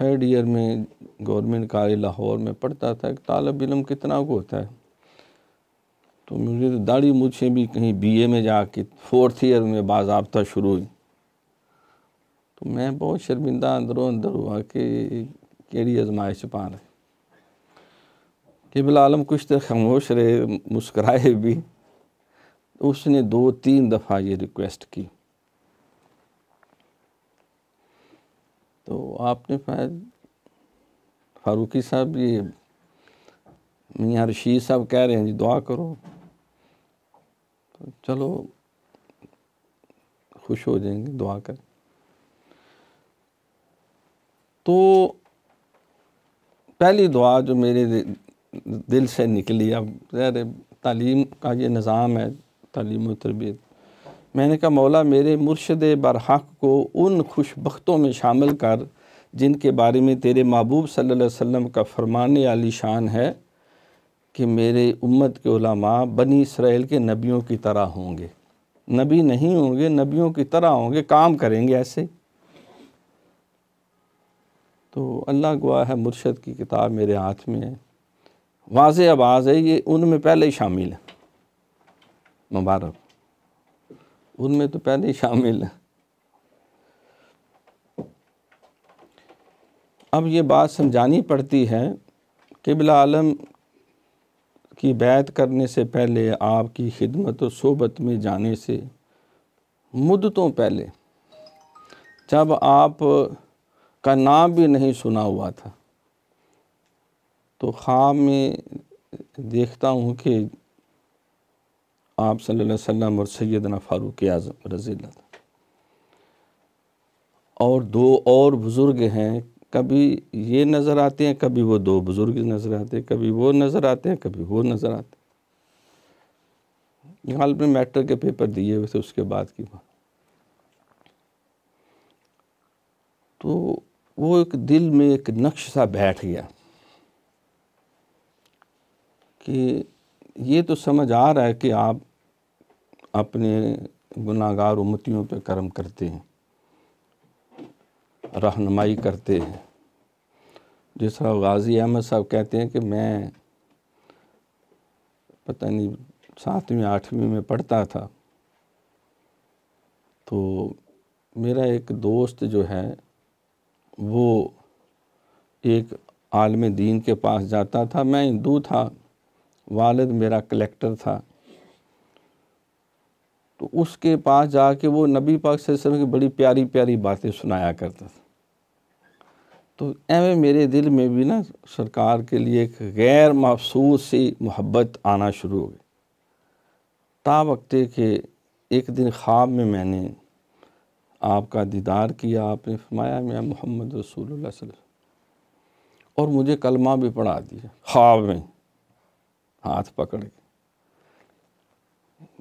थर्ड ईयर में गवर्नमेंट कॉलेज लाहौर में पढ़ता था तालब इलम कितना को होता है तो मुझे तो दाढ़ी मुझे भी कहीं बीए में जा के फोर्थ ईयर में बाबा शुरू हुई तो मैं बहुत शर्मिंदा अंदरों अंदर हुआ कि केड़ी आजमाइश पा रहे किबला आलम कुछ देर खामोश रहे मुस्कराए भी तो उसने दो तीन दफ़ा ये रिक्वेस्ट की तो आपने शायद फारूकी साहब ये मियाँ रशीद साहब कह रहे हैं जी दुआ करो तो चलो खुश हो जाएंगे दुआ कर तो पहली दुआ जो मेरे दिल से निकली अब तालीम का ये निज़ाम है तालीम तरबियत मैंने कहा मौला मेरे मुर्शद बरहक को उन खुशबख्तों में शामिल कर जिनके बारे में तेरे महबूब सल्लल्लाहु अलैहि वसल्लम का फरमाने आली शान है कि मेरे उम्मत के उलमा बनी इसराइल के नबियों की तरह होंगे नबी नहीं होंगे नबियों की तरह होंगे काम करेंगे ऐसे तो अल्लाह गुआ है मुर्शद की किताब मेरे हाथ में है वाज आवाज़ है ये उनमें पहले ही शामिल है मुबारक उनमें तो पहले ही शामिल है अब ये बात समझानी पड़ती है किबला आलम की बैत करने से पहले आपकी खिदमत और सोबत में जाने से मुद्दतों पहले जब आप का नाम भी नहीं सुना हुआ था तो ख्वाब में देखता हूँ कि आप सल्लल्लाहु अलैहि वसल्लम और सैदना फ़ारूक आज़म रज़ी और दो और बुज़ुर्ग हैं कभी ये नज़र आते हैं कभी वो दो बुज़ुर्ग नज़र आते हैं कभी वो नज़र आते हैं कभी वो नज़र आते हैं हाल में मैट्रिक के पेपर दिए हुए थे उसके बाद की बात तो वो एक दिल में एक नक्श सा बैठ गया कि ये तो समझ आ रहा है कि आप अपने गुनागार उम्मतियों पर कर्म करते हैं रहनुमाई करते हैं जिस तरह गाजी अहमद साहब कहते हैं कि मैं पता नहीं सातवीं आठवीं में पढ़ता था तो मेरा एक दोस्त जो है वो एक आलम दीन के पास जाता था मैं हिंदू था वालद मेरा कलेक्टर था तो उसके पास जाके वो नबी पाक वसल्लम की बड़ी प्यारी प्यारी बातें सुनाया करता था तो एवं मेरे दिल में भी ना सरकार के लिए एक गैर मफसूस सी मोहब्बत आना शुरू हो गई ता वक्ते के एक दिन ख्वाब में मैंने आपका दीदार किया आपने फरमाया मैं मोहम्मद रसूलुल्लाह सल्लल्लाहु और मुझे कलमा भी पढ़ा दिया ख्वाब में हाथ पकड़ के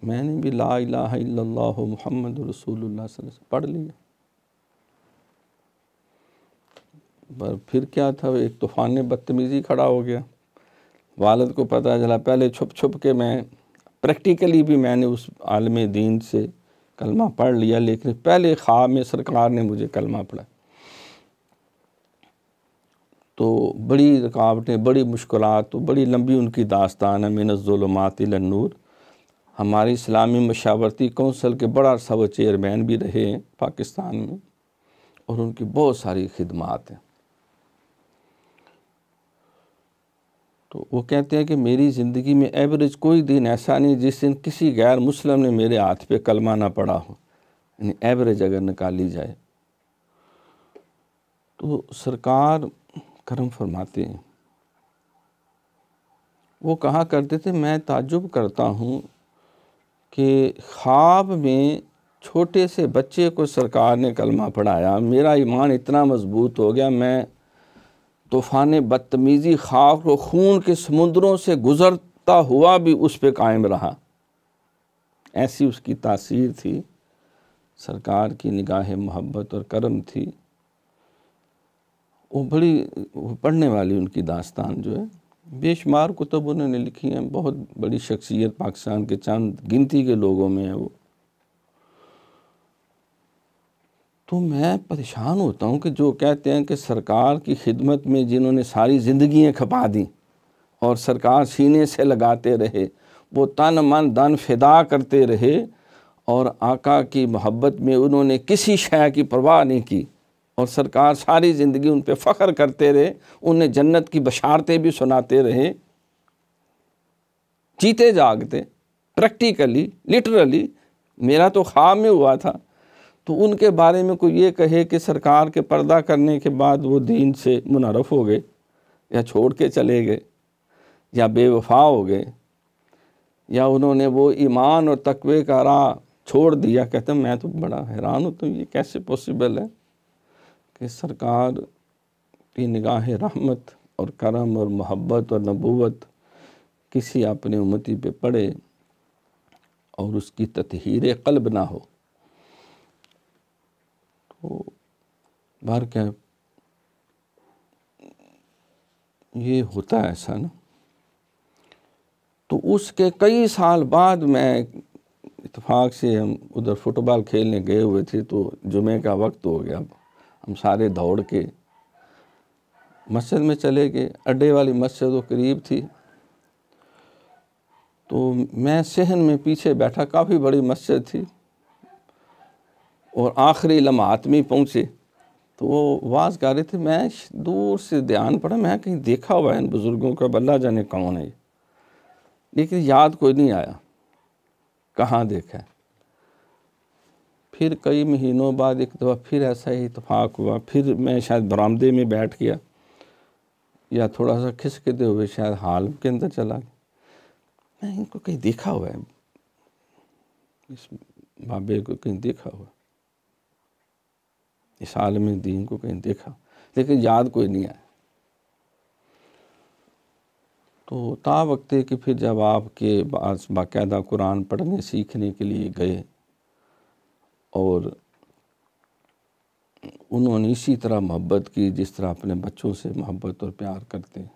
मैंने भी ला इलाह मोहम्मद रसूलुल्लाह पढ़ लिया पर फिर क्या था एक तूफ़ान बदतमीज़ी खड़ा हो गया वालद को पता चला पहले छुप छुप के मैं प्रैक्टिकली भी मैंने उस आलम दीन से कलमा पढ़ लिया लेकिन पहले ख्वाब में सरकार ने मुझे कलमा पढ़ा तो बड़ी रुकावटें बड़ी मुश्किल तो बड़ी लंबी उनकी दास्तान है मिनज़ुलमातिल नूर हमारी इस्लामी मशावरती कौंसल के बड़ा सब चेयरमैन भी रहे हैं पाकिस्तान में और उनकी बहुत सारी खिदमात हैं तो वो कहते हैं कि मेरी ज़िंदगी में एवरेज कोई दिन ऐसा नहीं जिस दिन किसी गैर मुस्लिम ने मेरे हाथ पे कलमा ना पड़ा हो यानी एवरेज अगर निकाली जाए तो सरकार करम फरमाते हैं वो कहा करते थे मैं ताजुब करता हूँ कि ख्वाब में छोटे से बच्चे को सरकार ने कलमा पढ़ाया मेरा ईमान इतना मज़बूत हो गया मैं तूफ़ान बदतमीज़ी ख्वाब को खून के समुद्रों से गुज़रता हुआ भी उस पर कायम रहा ऐसी उसकी तासीर थी सरकार की निगाह मोहब्बत और करम थी वो बड़ी वो पढ़ने वाली उनकी दास्तान जो है बेशुमार कुतब उन्होंने लिखी हैं बहुत बड़ी शख्सियत पाकिस्तान के चंद गिनती के लोगों में है वो तो मैं परेशान होता हूँ कि जो कहते हैं कि सरकार की खिदमत में जिन्होंने सारी ज़िंदगियाँ खपा दी और सरकार सीने से लगाते रहे वो तन मन धन फिदा करते रहे और आका की मोहब्बत में उन्होंने किसी शय की परवाह नहीं की और सरकार सारी ज़िंदगी उन पर फ़ख्र करते रहे उन्हें जन्नत की बशारतें भी सुनाते रहे जीते जागते प्रैक्टिकली लिटरली मेरा तो ख्वाब में हुआ था तो उनके बारे में कोई ये कहे कि सरकार के पर्दा करने के बाद वो दीन से मुनरफ हो गए या छोड़ के चले गए या बेवफा हो गए या उन्होंने वो ईमान और तकवे का राह छोड़ दिया कहते मैं तो बड़ा हैरान होता तो ये कैसे पॉसिबल है कि सरकार की निगाह रहमत और करम और मोहब्बत और नबूवत किसी अपने उम्मती पे पड़े और उसकी ततहीर कल्ब ना हो तो बार क्या ये होता है ऐसा ना तो उसके कई साल बाद मैं इतफाक़ से हम उधर फुटबॉल खेलने गए हुए थे तो जुमे का वक्त हो गया हम सारे दौड़ के मस्जिद में चले गए अड्डे वाली मस्जिद वो करीब थी तो मैं सहन में पीछे बैठा काफ़ी बड़ी मस्जिद थी और आखिरी लम्हात में पहुँचे तो वो आवाज़ गा रहे थे मैं दूर से ध्यान पड़ा मैं कहीं देखा हुआ है इन बुज़ुर्गों का बल्ला जाने कौन है लेकिन याद कोई नहीं आया कहाँ देखा है फिर कई महीनों बाद एक दफ़ा फिर ऐसा ही इतफाक़ हुआ फिर मैं शायद बरामदे में बैठ गया या थोड़ा सा खिसकते हुए शायद हाल के अंदर चला गया मैं इनको कहीं देखा हुआ है इस बाबे को कहीं देखा हुआ इस आलम दीन को कहीं देखा लेकिन याद कोई नहीं आया तो ता वक्त कि फिर जब आपके बाकायदा कुरान पढ़ने सीखने के लिए गए और उन्होंने इसी तरह मोहब्बत की जिस तरह अपने बच्चों से मोहब्बत और प्यार करते हैं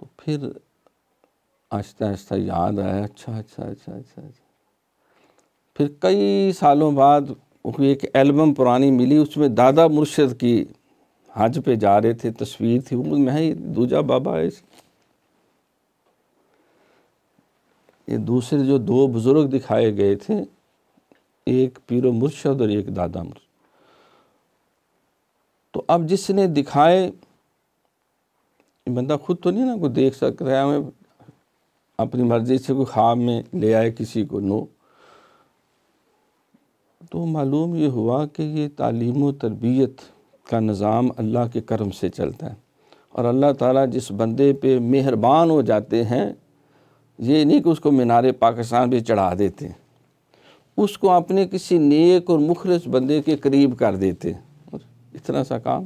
तो फिर आहिस्ता आहिस्ता याद आया अच्छा अच्छा अच्छा अच्छा अच्छा फिर कई सालों बाद हुई एक एल्बम पुरानी मिली उसमें दादा मुर्शद की हज पे जा रहे थे तस्वीर थी उनमें है दूजा बाबा है ये दूसरे जो दो बुज़ुर्ग दिखाए गए थे एक पीर मुर्शद और एक दादा मुर्शद तो अब जिसने दिखाए बंदा खुद तो नहीं ना कोई देख सक रहा है अपनी मर्ज़ी से कोई ख्वाब में ले आए किसी को नो तो मालूम ये हुआ कि ये तालीम व तरबियत का निज़ाम अल्लाह के करम से चलता है और अल्लाह ताला जिस बंदे पे मेहरबान हो जाते हैं ये नहीं कि उसको मीनार पाकिस्तान भी चढ़ा देते उसको अपने किसी नेक और मुखलस बंदे के करीब कर देते इतना सा काम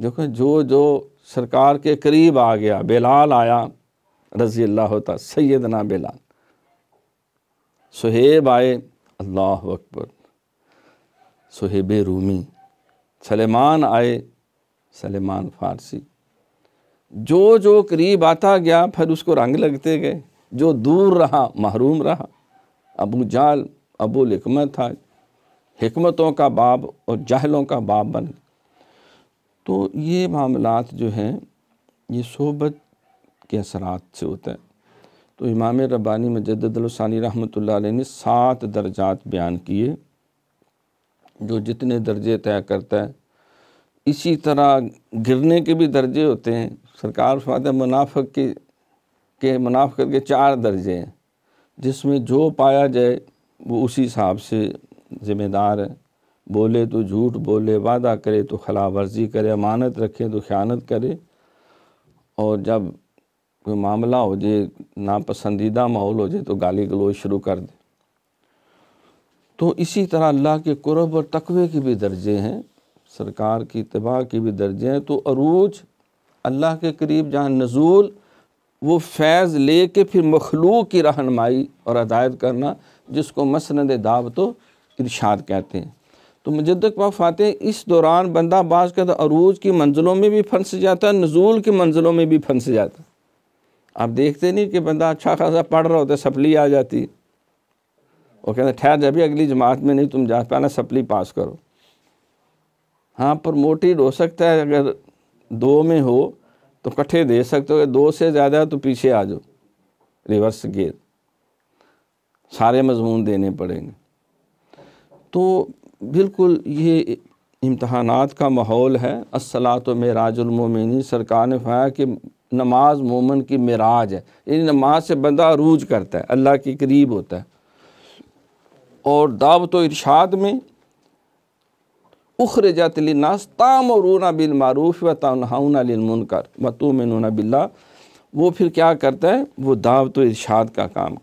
देखो जो जो सरकार के करीब आ गया बेलाल आया रजी अल्लाह होता सैदना बेलाल सुहेब आए अल्लाह अकबर सुहेब रूमी सलेमान आए सलेमान फारसी जो जो करीब आता गया फिर उसको रंग लगते गए जो दूर रहा महरूम रहा अबू जाल अबुल हमत था हमतों का बाब और जहलों का बाब बन तो ये मामला जो हैं ये सोबत के असरात से होता है तो इमाम रब्बानी मजदानी रहमत ने सात दर्जात बयान किए जो जितने दर्जे तय करता है इसी तरह गिरने के भी दर्जे होते हैं सरकार फरमाते मुनाफक की के मुनाफ करके चार दर्जे हैं जिसमें जो पाया जाए वो उसी हिसाब से ज़िम्मेदार है बोले तो झूठ बोले वादा करे तो खिलाफ वर्जी करे अमानत रखे तो ख़्यानत करे और जब कोई मामला हो जाए नापसंदीदा माहौल हो जाए तो गाली गलोच शुरू कर दे तो इसी तरह अल्लाह के कुरब और तकवे के भी दर्जे हैं सरकार की तबाह के भी दर्जे हैं तो अरूज अल्लाह के करीब जहाँ नज़ूल वो फैज़ ले के फिर मखलूक की रहनमाई और हदायत करना जिसको मसंद दावत तो इर्शाद कहते हैं तो मुजदक फातह इस दौरान बंदा बाज का अरूज की मंजिलों में भी फंस जाता है नजूल की मंजिलों में भी फंस जाता आप देखते नहीं कि बंदा अच्छा खासा पढ़ रहा होता सप्ली आ जाती और कहते ठहर जा भी अगली जमात में नहीं तुम जा पाना सप्ली पास करो हाँ प्रमोटेड हो सकता है अगर दो में हो तो कट्ठे दे सकते हो दो से ज़्यादा तो पीछे आ जाओ रिवर्स गेयर सारे मजमून देने पड़ेंगे तो बिल्कुल ये इम्तहान का माहौल है असला तो मराजुलमोमिनी सरकार ने फाया कि नमाज मोमन की मराज है यानी नमाज से बंदा रूज करता है अल्लाह के करीब होता है और दावत तो इरशाद में उखर जातलनास ताम और रूना बिल मारूफ व तनहाउना लिलमुनकर व तुमिन बिल्ला वो फिर क्या करता है वो दावत इर्शाद का काम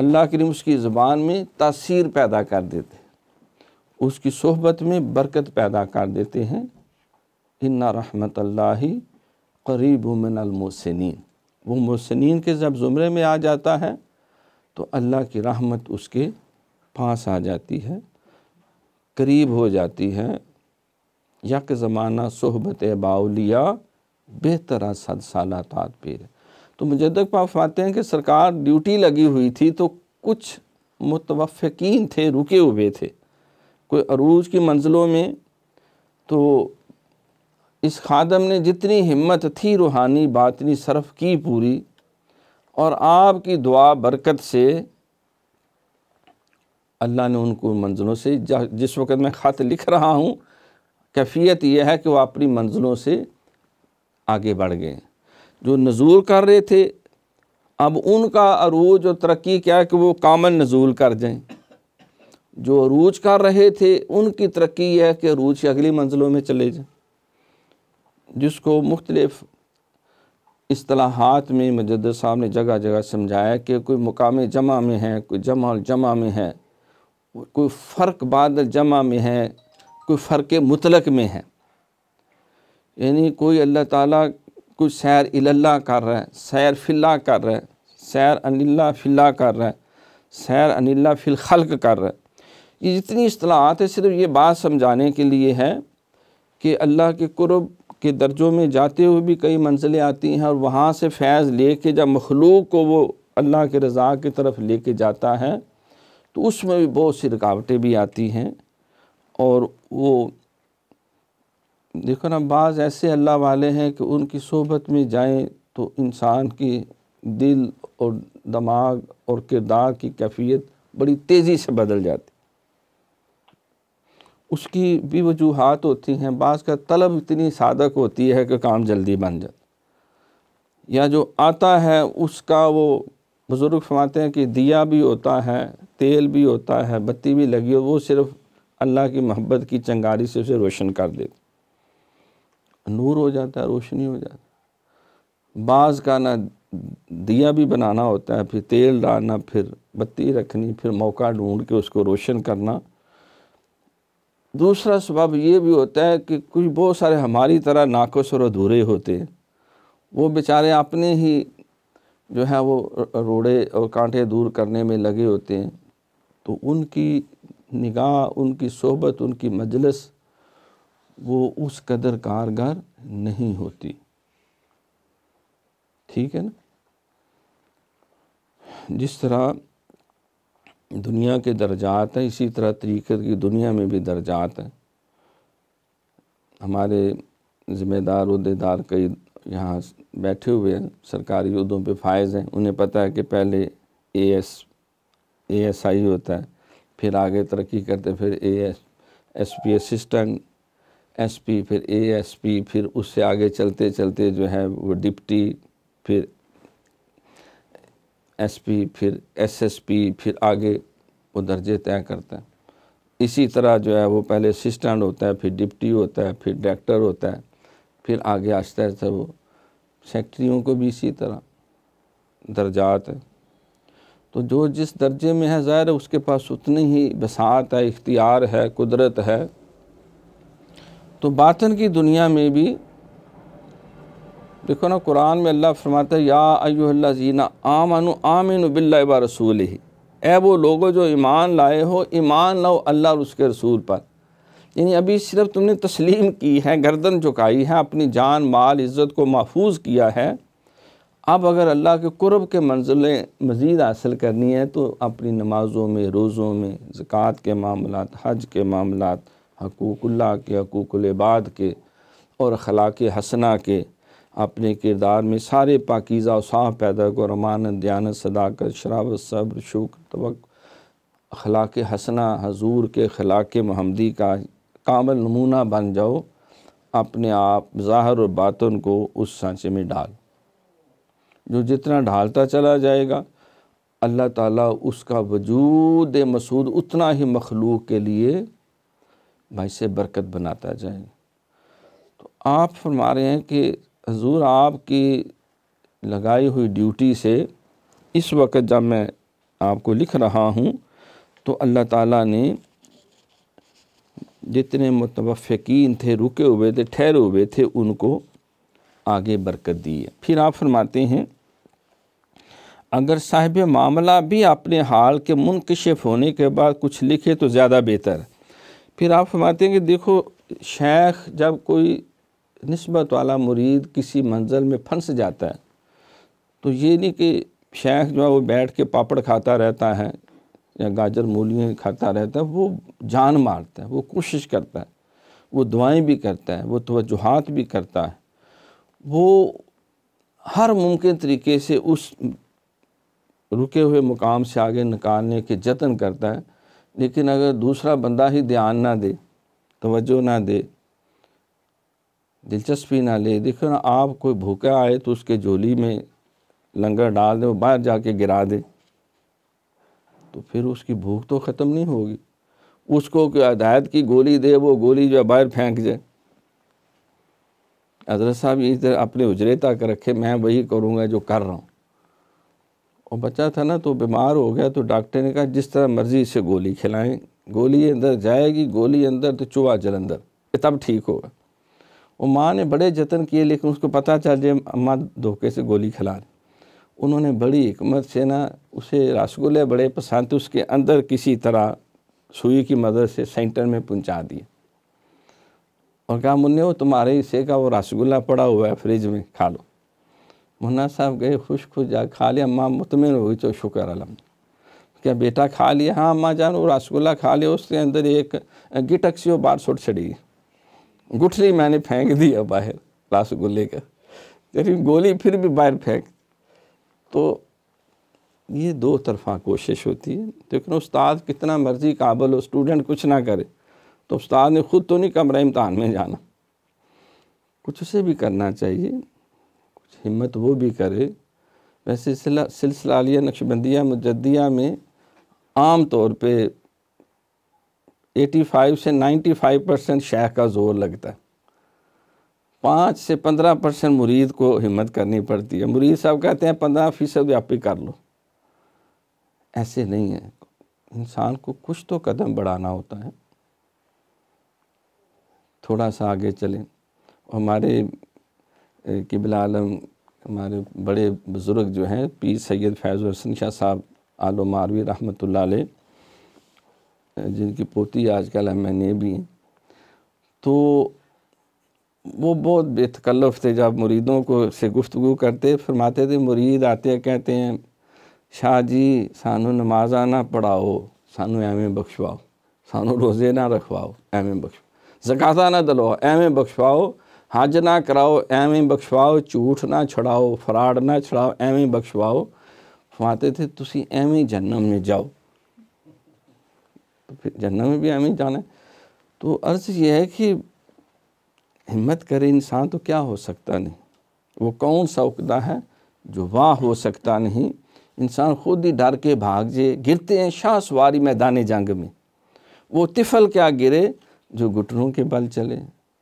अल्लाह करीम उसकी ज़बान में तासीर पैदा कर देते हैं उसकी सोहबत में बरकत पैदा कर देते हैं इन्ना रहमत ही करीब मिनलमोसनिन वो मोसनिन के जब ज़ुमरे में आ जाता है तो अल्लाह की रहमत उसके पास आ जाती है करीब हो जाती है यक ज़माना सहबत बाउलिया बेहतर सद साल तदबीर तो मुजद पा फाते हैं कि सरकार ड्यूटी लगी हुई थी तो कुछ मुतवफ़िन थे रुके हुए थे कोई अरूज की मंजिलों में तो इस खादम ने जितनी हिम्मत थी रूहानी बातनी सरफ की पूरी और आपकी दुआ बरकत से अल्लाह ने उनको मंजिलों से जिस वक्त मैं ख़त लिख रहा हूँ कैफियत यह है कि वह अपनी मंजिलों से आगे बढ़ गए जो नज़ूल कर रहे थे अब उनका अरूज और तरक्की क्या है कि वो कामन नज़ूल कर जाएं जो अरूज कर रहे थे उनकी तरक्की यह है कि अरूज की अगली मंजिलों में चले जाएं जिसको मुख्तलफ़ असलाहत में मजद साहब ने जगह जगह समझाया कि कोई मुकाम जमा में है कोई जमा जमा में है कोई फ़र्क बाद जमा में है कोई फ़र्क मुतलक में है यानी कोई अल्लाह ताला कोई सैर इल्ला कर रहा है सैर फिल्ला कर रहा है सैर अनिल्ला फिल्ला कर रहा है सैर अनिल्ला फिल खल्क कर रहा है ये जितनी असलाहत है सिर्फ ये बात समझाने के लिए है कि अल्लाह के कुरब के दर्जों में जाते हुए भी कई मंजिलें आती हैं और वहाँ से फैज़ ले कर जब मखलूक को वो अल्लाह के रज़ा की तरफ कर जाता है तो उसमें भी बहुत सी रुकावटें भी आती हैं और वो देखो ना बाज़ ऐसे अल्लाह वाले हैं कि उनकी सोबत में जाएं तो इंसान की दिल और दिमाग और किरदार की कैफियत बड़ी तेज़ी से बदल जाती उसकी भी वजूहत होती हैं बाज़ का तलब इतनी सादक होती है कि काम जल्दी बन जाता या जो आता है उसका वो बुज़ुर्ग फरमाते हैं कि दिया भी होता है तेल भी होता है बत्ती भी लगी हो वो सिर्फ अल्लाह की मोहब्बत की चंगारी से उसे रोशन कर दे नूर हो जाता है रोशनी हो जाता है बाज़ का ना दिया भी बनाना होता है फिर तेल डालना फिर बत्ती रखनी फिर मौका ढूंढ के उसको रोशन करना दूसरा सबब ये भी होता है कि कुछ बहुत सारे हमारी तरह नाकश और अधूरे होते हैं वो बेचारे अपने ही जो है वो रोड़े और कांटे दूर करने में लगे होते हैं तो उनकी निगाह उनकी सोहबत उनकी मजलस वो उस कदर कारगर नहीं होती ठीक है ना जिस तरह दुनिया के दर्जात हैं इसी तरह तरीक़त की दुनिया में भी दर्जात हैं हमारे ज़िम्मेदार अहदेदार कई यहाँ बैठे हुए हैं सरकारी उहदों पे फायज़ हैं उन्हें पता है कि पहले A S A S I होता है फिर आगे तरक्की करते फिर A S S P assistant S P फिर ए एस पी फिर उससे आगे चलते चलते जो है वो डिप्टी फिर एस पी फिर एस एस पी फिर आगे वो दर्जे तय करते हैं इसी तरह जो है वो पहले असिस्टेंट होता है फिर डिप्टी होता है फिर डायरेक्टर होता है फिर आगे आस्ते आस्ते वो सेक्रेटरीों को भी इसी तरह दर्जात है तो जो जिस दर्जे में है ज़ाहिर उसके पास उतनी ही बसात है इख्तियार है कुदरत है तो बातन की दुनिया में भी देखो ना कुरान में अल्लाह फरमाता या अयोल्ला जीना आमनु आमिन बिल्ला ब रसूल ही ए वो लोगो जो ईमान लाए हो ईमान लाओ अल्लाह और उसके रसूल पर यानी अभी सिर्फ तुमने तस्लीम की है गर्दन झुकाई है अपनी जान माल इज़्ज़त को महफूज किया है अब अगर अल्लाह के कुरब के मंजिलें मज़ीद हासिल करनी है तो अपनी नमाज़ों में रोज़ों में ज़क़़त के मामला हज के मामला हकूक़ल्ला के हकूक़बाद के और अखलाक हसना के अपने किरदार में सारे पाकिज़ा उसाह पैदा को रमान दयानत सदाकत शराब सब्र शुक्र तवक अखलाक हसना हजूर के खलाक महमदी का कामल नमूना बन जाओ अपने आप ज़ाहर और बातन को उस सांचे में डाल जो जितना ढालता चला जाएगा अल्लाह ताला उसका वजूद मसूद उतना ही मखलूक के लिए भाई से बरकत बनाता जाएगा तो आप फरमा रहे हैं कि हजूर आपकी लगाई हुई ड्यूटी से इस वक्त जब मैं आपको लिख रहा हूँ तो अल्लाह ताला ने जितने मुतवफ़िन थे रुके हुए थे ठहरे हुए थे उनको आगे बरकत दी है फिर आप फरमाते हैं अगर साहिब मामला भी अपने हाल के मुनकशिफ होने के बाद कुछ लिखे तो ज़्यादा बेहतर फिर आप फरमाते हैं कि देखो शेख जब कोई नस्बत वाला मुरीद किसी मंजिल में फंस जाता है तो ये नहीं कि शेख जो है वो बैठ के पापड़ खाता रहता है या गाजर मूलियाँ खाता रहता है वो जान मारता है वो कोशिश करता है वो दुआएं भी करता है वो तोजुहत भी करता है वो हर मुमकिन तरीके से उस रुके हुए मुकाम से आगे निकालने के जतन करता है लेकिन अगर दूसरा बंदा ही ध्यान ना दे तवज्जो ना दे दिलचस्पी ना ले देखो ना आप कोई भूखा आए तो उसके झोली में लंगर डाल दे वो बाहर जाके गिरा दे तो फिर उसकी भूख तो ख़त्म नहीं होगी उसको हदायत की गोली दे वो गोली जो बाहर फेंक जाए हजरत साहब इधर अपने उजरे तक रखे मैं वही करूँगा जो कर रहा हूँ और बच्चा था ना तो बीमार हो गया तो डॉक्टर ने कहा जिस तरह मर्जी इसे गोली खिलाएं गोली अंदर जाएगी गोली अंदर तो चुआ जलंधर तब ठीक होगा वो माँ ने बड़े जतन किए लेकिन उसको पता चल जाए अम्मा धोखे से गोली खिला उन्होंने बड़ी हमत से ना उसे रसगुल्ले बड़े पसंद थे उसके अंदर किसी तरह सुई की मदद से सेंटर में पहुँचा दिए और कहा मुन्ने वो तुम्हारे हिस्से का वो रसगुल्ला पड़ा हुआ है फ्रिज में खा लो मुन्ना साहब गए खुश खुश जा खा लिया अम्मा मुतमिन गई तो शुक्र अलम क्या बेटा खा लिया हाँ अम्मा जान वो रसगुल्ला खा लिया उसके अंदर एक गिटक सी वो बाहर सुट छड़ी गुठली मैंने फेंक दिया बाहर रसगुल्ले का लेकिन गोली फिर भी बाहर फेंक तो ये दो तरफा कोशिश होती है लेकिन उस्ताद कितना मर्जी काबल हो स्टूडेंट कुछ ना करे तो उस्ताद ने ख़ुद तो नहीं कमरा इम्तहान में जाना कुछ उसे भी करना चाहिए हिम्मत वो भी करे वैसे सिलसिला सिलसिला आलिया नक्शबंदिया मुजदिया में आम तौर पे 85 से 95 परसेंट शेख का ज़ोर लगता है पाँच से पंद्रह परसेंट मुरीद को हिम्मत करनी पड़ती है मुरीद साहब कहते हैं पंद्रह फ़ीसद आप ही कर लो ऐसे नहीं है इंसान को कुछ तो कदम बढ़ाना होता है थोड़ा सा आगे चलें हमारे किबला आलम हमारे बड़े बुज़ुर्ग जो हैं पीर सैद फैज़ हसन शाह साहब आलो मारवी रहमत जिनकी पोती आजकल एम एन ए भी हैं तो वो बहुत बेतकल्लफ थे जब मुरीदों को से गुफ्तु करते फरमाते थे मुरीद आते कहते हैं शाह जी सानू नमाजा ना पढ़ाओ सानू एवें बख्शवाओ सानू रोज़े ना रखवाओ एवें बख्शवाओ जकाता ना एम एवें बख्शवाओ हज ना कराओ एवें बख्शवाओ झूठ ना छुड़ाओ फराड ना छुड़ाओ एवें बख्शवाओ फरमाते थे तुम एवें जन्नम में जाओ तो फिर जन्म में भी एवें जाना है तो अर्ज़ यह है कि हिम्मत करे इंसान तो क्या हो सकता नहीं वो कौन सा उकदा है जो वाह हो सकता नहीं इंसान खुद ही डर के भाग जे गिरते हैं शाह सवारी मैदान जंग में वो तिफल क्या गिरे जो घुटनों के बल चले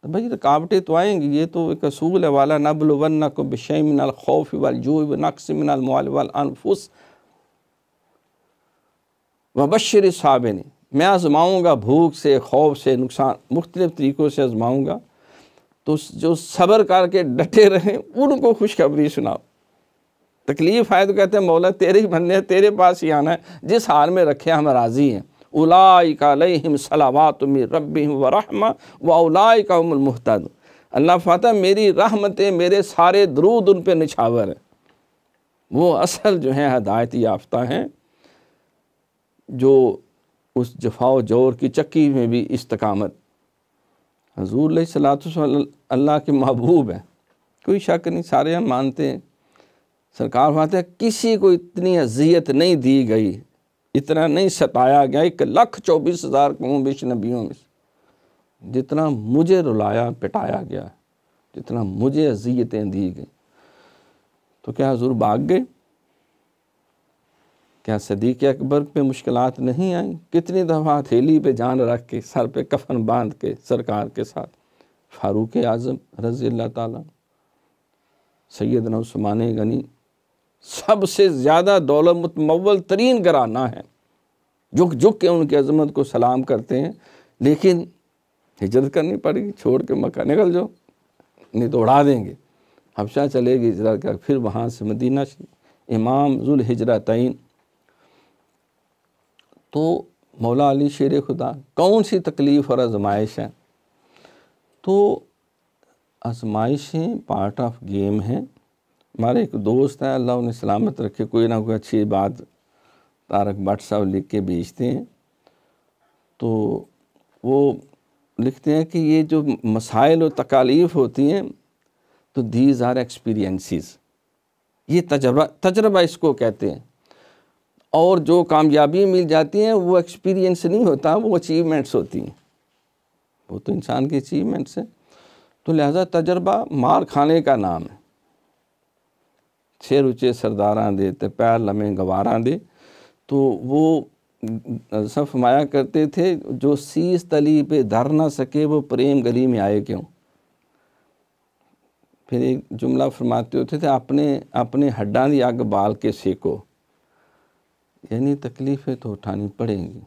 तो भाई रुकावटें तो आएंगी ये तो एक असूल है वाला नबल वन को बशे खौफ वाल जो नक्स मिनल मोल वाल अनफुस वबशर साबिन मैं आजमाऊँगा भूख से खौफ से नुकसान मुख्तलिफ़ तरीक़ों से आजमाऊँगा तो जो सब्र करके डटे रहें उनको खुशखबरी सुनाओ तकलीफ़ आए तो कहते हैं मौला तेरे ही बनने तेरे पास ही आना है जिस हाल में रखे हम राज़ी हैं काम सलावात रब व रहमा व उलाइकामहतद अल्लाह फ़ातह मेरी रहमतें मेरे सारे द्रूद उन पर निछावर हैं वो असल जो है हदायत याफ्ता हैं जो उस जफाओ जोर की चक्की में भी इस्तकामत हजूर सलात अल्लाह के महबूब हैं कोई शक नहीं सारे हम मानते हैं सरकार फाते किसी को इतनी अजियत नहीं दी गई इतना नहीं सताया गया एक लाख चौबीस हज़ार कहूँ बिश नबियों में से जितना मुझे रुलाया पिटाया गया जितना मुझे अजियतें दी गई तो क्या हजूर भाग गए क्या सदीक अकबर पे मुश्किलात नहीं आई कितनी दफ़ा हथेली पे जान रख के सर पे कफन बांध के सरकार के साथ फारूक आज़म रज़ी अल्लाह ताला उस्मान गनी सबसे ज़्यादा दौलत मतमवल तरीन घराना है झुक झुक के उनकी अजमत को सलाम करते हैं लेकिन हिजरत करनी पड़ेगी छोड़ के मक्का निकल जाओ नहीं तो उड़ा देंगे हबशा चलेगी हिजरत का फिर वहाँ से मदीना इमाम जुल हिजरा तयन तो मौला अली शेर खुदा कौन सी तकलीफ़ और आजमाइश है तो आजमाइशें पार्ट ऑफ गेम हैं हमारे एक दोस्त हैं अल्लाह उन्हें सलामत रखे कोई ना कोई अच्छी बात तारक भट्ट साहब लिख के भेजते हैं तो वो लिखते हैं कि ये जो मसाइल और तकालीफ होती हैं तो दीज आर एक्सपीरियंसिस ये तजर्बा तजर्बा इसको कहते हैं और जो कामयाबी मिल जाती हैं वो एक्सपीरियंस नहीं होता वो अचीवमेंट्स होती हैं वो तो इंसान की अचीवमेंट्स हैं तो लिहाजा तजर्बा मार खाने का नाम है ਸਿਰ ਉੱਚੇ ਸਰਦਾਰਾਂ ਦੇ ਤੇ ਪੈਰ ਲੰਮੇ ਗਵਾਰਾਂ ਦੇ तो वो सब फरमाया करते थे जो सीस तली पे धर ना सके वो प्रेम गली में आए क्यों फिर एक जुमला फरमाते होते थे अपने अपने हड्डा दी अग बाल के सेको यानी तकलीफ़ें तो उठानी पड़ेंगी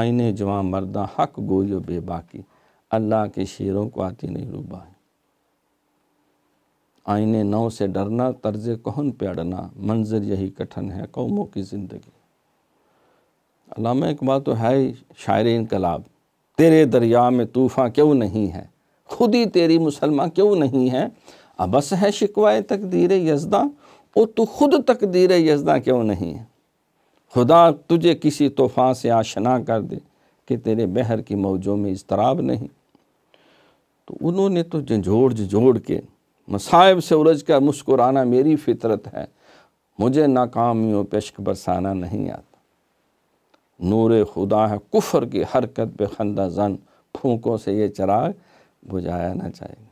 आईने जवां मरदा हक गोयो बेबाकी अल्लाह के शेरों को आती नहीं रूबा आईने नौ से डरना तर्ज कौन पे अड़ना मंजर यही कठिन है कौमों की ज़िंदगी अलामा इकबाल तो है शायर इनकलाब तेरे दरिया में तूफ़ा क्यों नहीं है खुद ही तेरी मुसलमान क्यों नहीं है अबस है शिकवाए तकदीर यजदा ओ तो खुद तकदीर यजदा क्यों नहीं है खुदा तुझे किसी तूफ़ान से आशना कर दे कि तेरे बहर की मौजों में इजतराब नहीं तो उन्होंने तो झंझोड़ झंझोड़ के मसाइब से उलझ कर मुस्कुराना मेरी फितरत है मुझे नाकामियों पेशक बरसाना नहीं आता नूर खुदा है कुफर की हरकत पे खंदा जन फूकों से ये चराग बुझाया ना चाहिए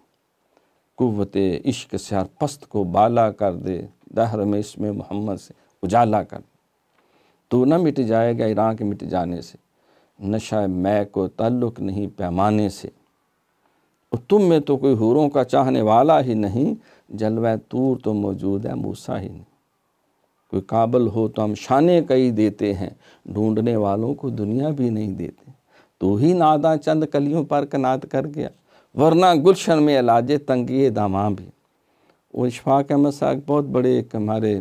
कुत इश्क से हर पस्त को बाला कर दे दहर में इसमें मोहम्मद से उजाला कर तो न मिट जाएगा ईरान के मिट जाने से नशा मैं को ताल्लुक़ नहीं पैमाने से और तुम में तो कोई हूरों का चाहने वाला ही नहीं जलवा तूर तो मौजूद है मूसा ही नहीं कोई काबल हो तो हम शाने कई देते हैं ढूंढने वालों को दुनिया भी नहीं देते तो ही नादा चंद कलियों पर कनात कर गया वरना गुलशन में अलाजे तंगी दामा भी वो इशफाक अहमद साहब बहुत बड़े एक हमारे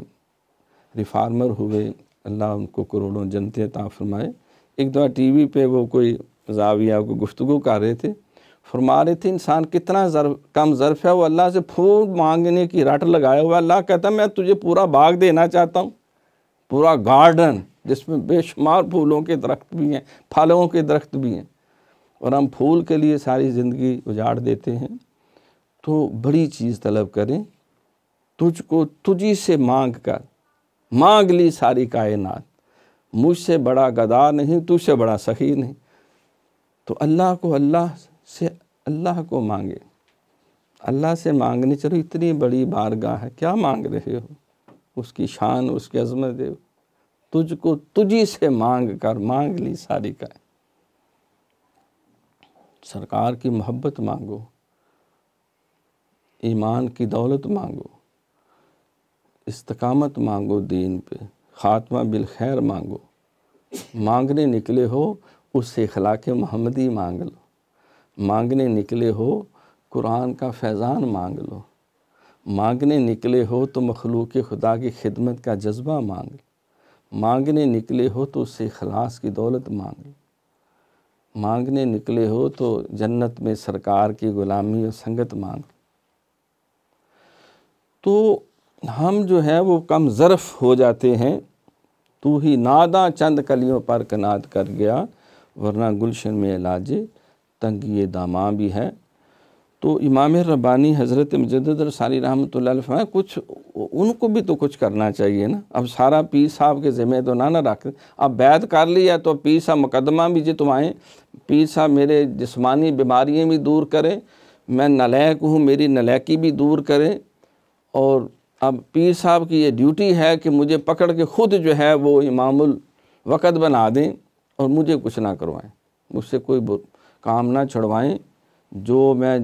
रिफार्मर हुए अल्लाह उनको करोड़ों जनते ताफरमाए फरमाए एक दफ़ा वी पर वो कोई जाविया को गुफ्तु कर रहे थे फरमा रहे थे इंसान कितना जर्फ कम ज़रफ़ है वो अल्लाह से फूल मांगने की रट लगाया हुआ अल्लाह कहता मैं तुझे पूरा बाग देना चाहता हूँ पूरा गार्डन जिसमें बेशुमार फूलों के दरख्त भी हैं फलों के दरख्त भी हैं और हम फूल के लिए सारी ज़िंदगी उजाड़ देते हैं तो बड़ी चीज़ तलब करें तुझको तुझी से मांग कर मांग ली सारी कायनात मुझसे बड़ा गदा नहीं तुझसे बड़ा सही नहीं तो अल्लाह को अल्लाह से अल्लाह को मांगे अल्लाह से मांगनी चलो इतनी बड़ी बारगाह है क्या मांग रहे हो उसकी शान उसकी अजमत देव तुझको तुझी से मांग कर मांग ली सारी का सरकार की मोहब्बत मांगो ईमान की दौलत मांगो इस्तकामत मांगो दीन पे ख़ात्मा बिल खैर मांगो मांगने निकले हो उससे खिला के मोहम्मदी मांग लो मांगने निकले हो कुरान का फैज़ान मांग लो मांगने निकले हो तो मखलूक खुदा की खिदमत का जज्बा मांग लो मांगने निकले हो तो उससे खलास की दौलत मांग लो मांगने निकले हो तो जन्नत में सरकार की ग़ुलामी और संगत मांग लो तो हम जो है वो कम ज़रफ़ हो जाते हैं तू ही नादा चंद कलियों पर कनात कर गया वरना गुलशन में इलाजे तंगी दामा भी है तो इमाम रब्बानी हज़रत मजद सारी रहमत ला कुछ उनको भी तो कुछ करना चाहिए ना अब सारा पी साहब के ज़िम्मे तो ना ना रख अब बैद कर लिया तो पी साहब मुकदमा भी जे तुम आए पी साहब मेरे जिसमानी बीमारियाँ भी दूर करें मैं नलैक हूँ मेरी नलैकी भी दूर करें और अब पी साहब की ये ड्यूटी है कि मुझे पकड़ के ख़ुद जो है वो इमामुल वक़्त बना दें और मुझे कुछ ना करवाएं मुझसे कोई कामना छुड़वाएं जो मैं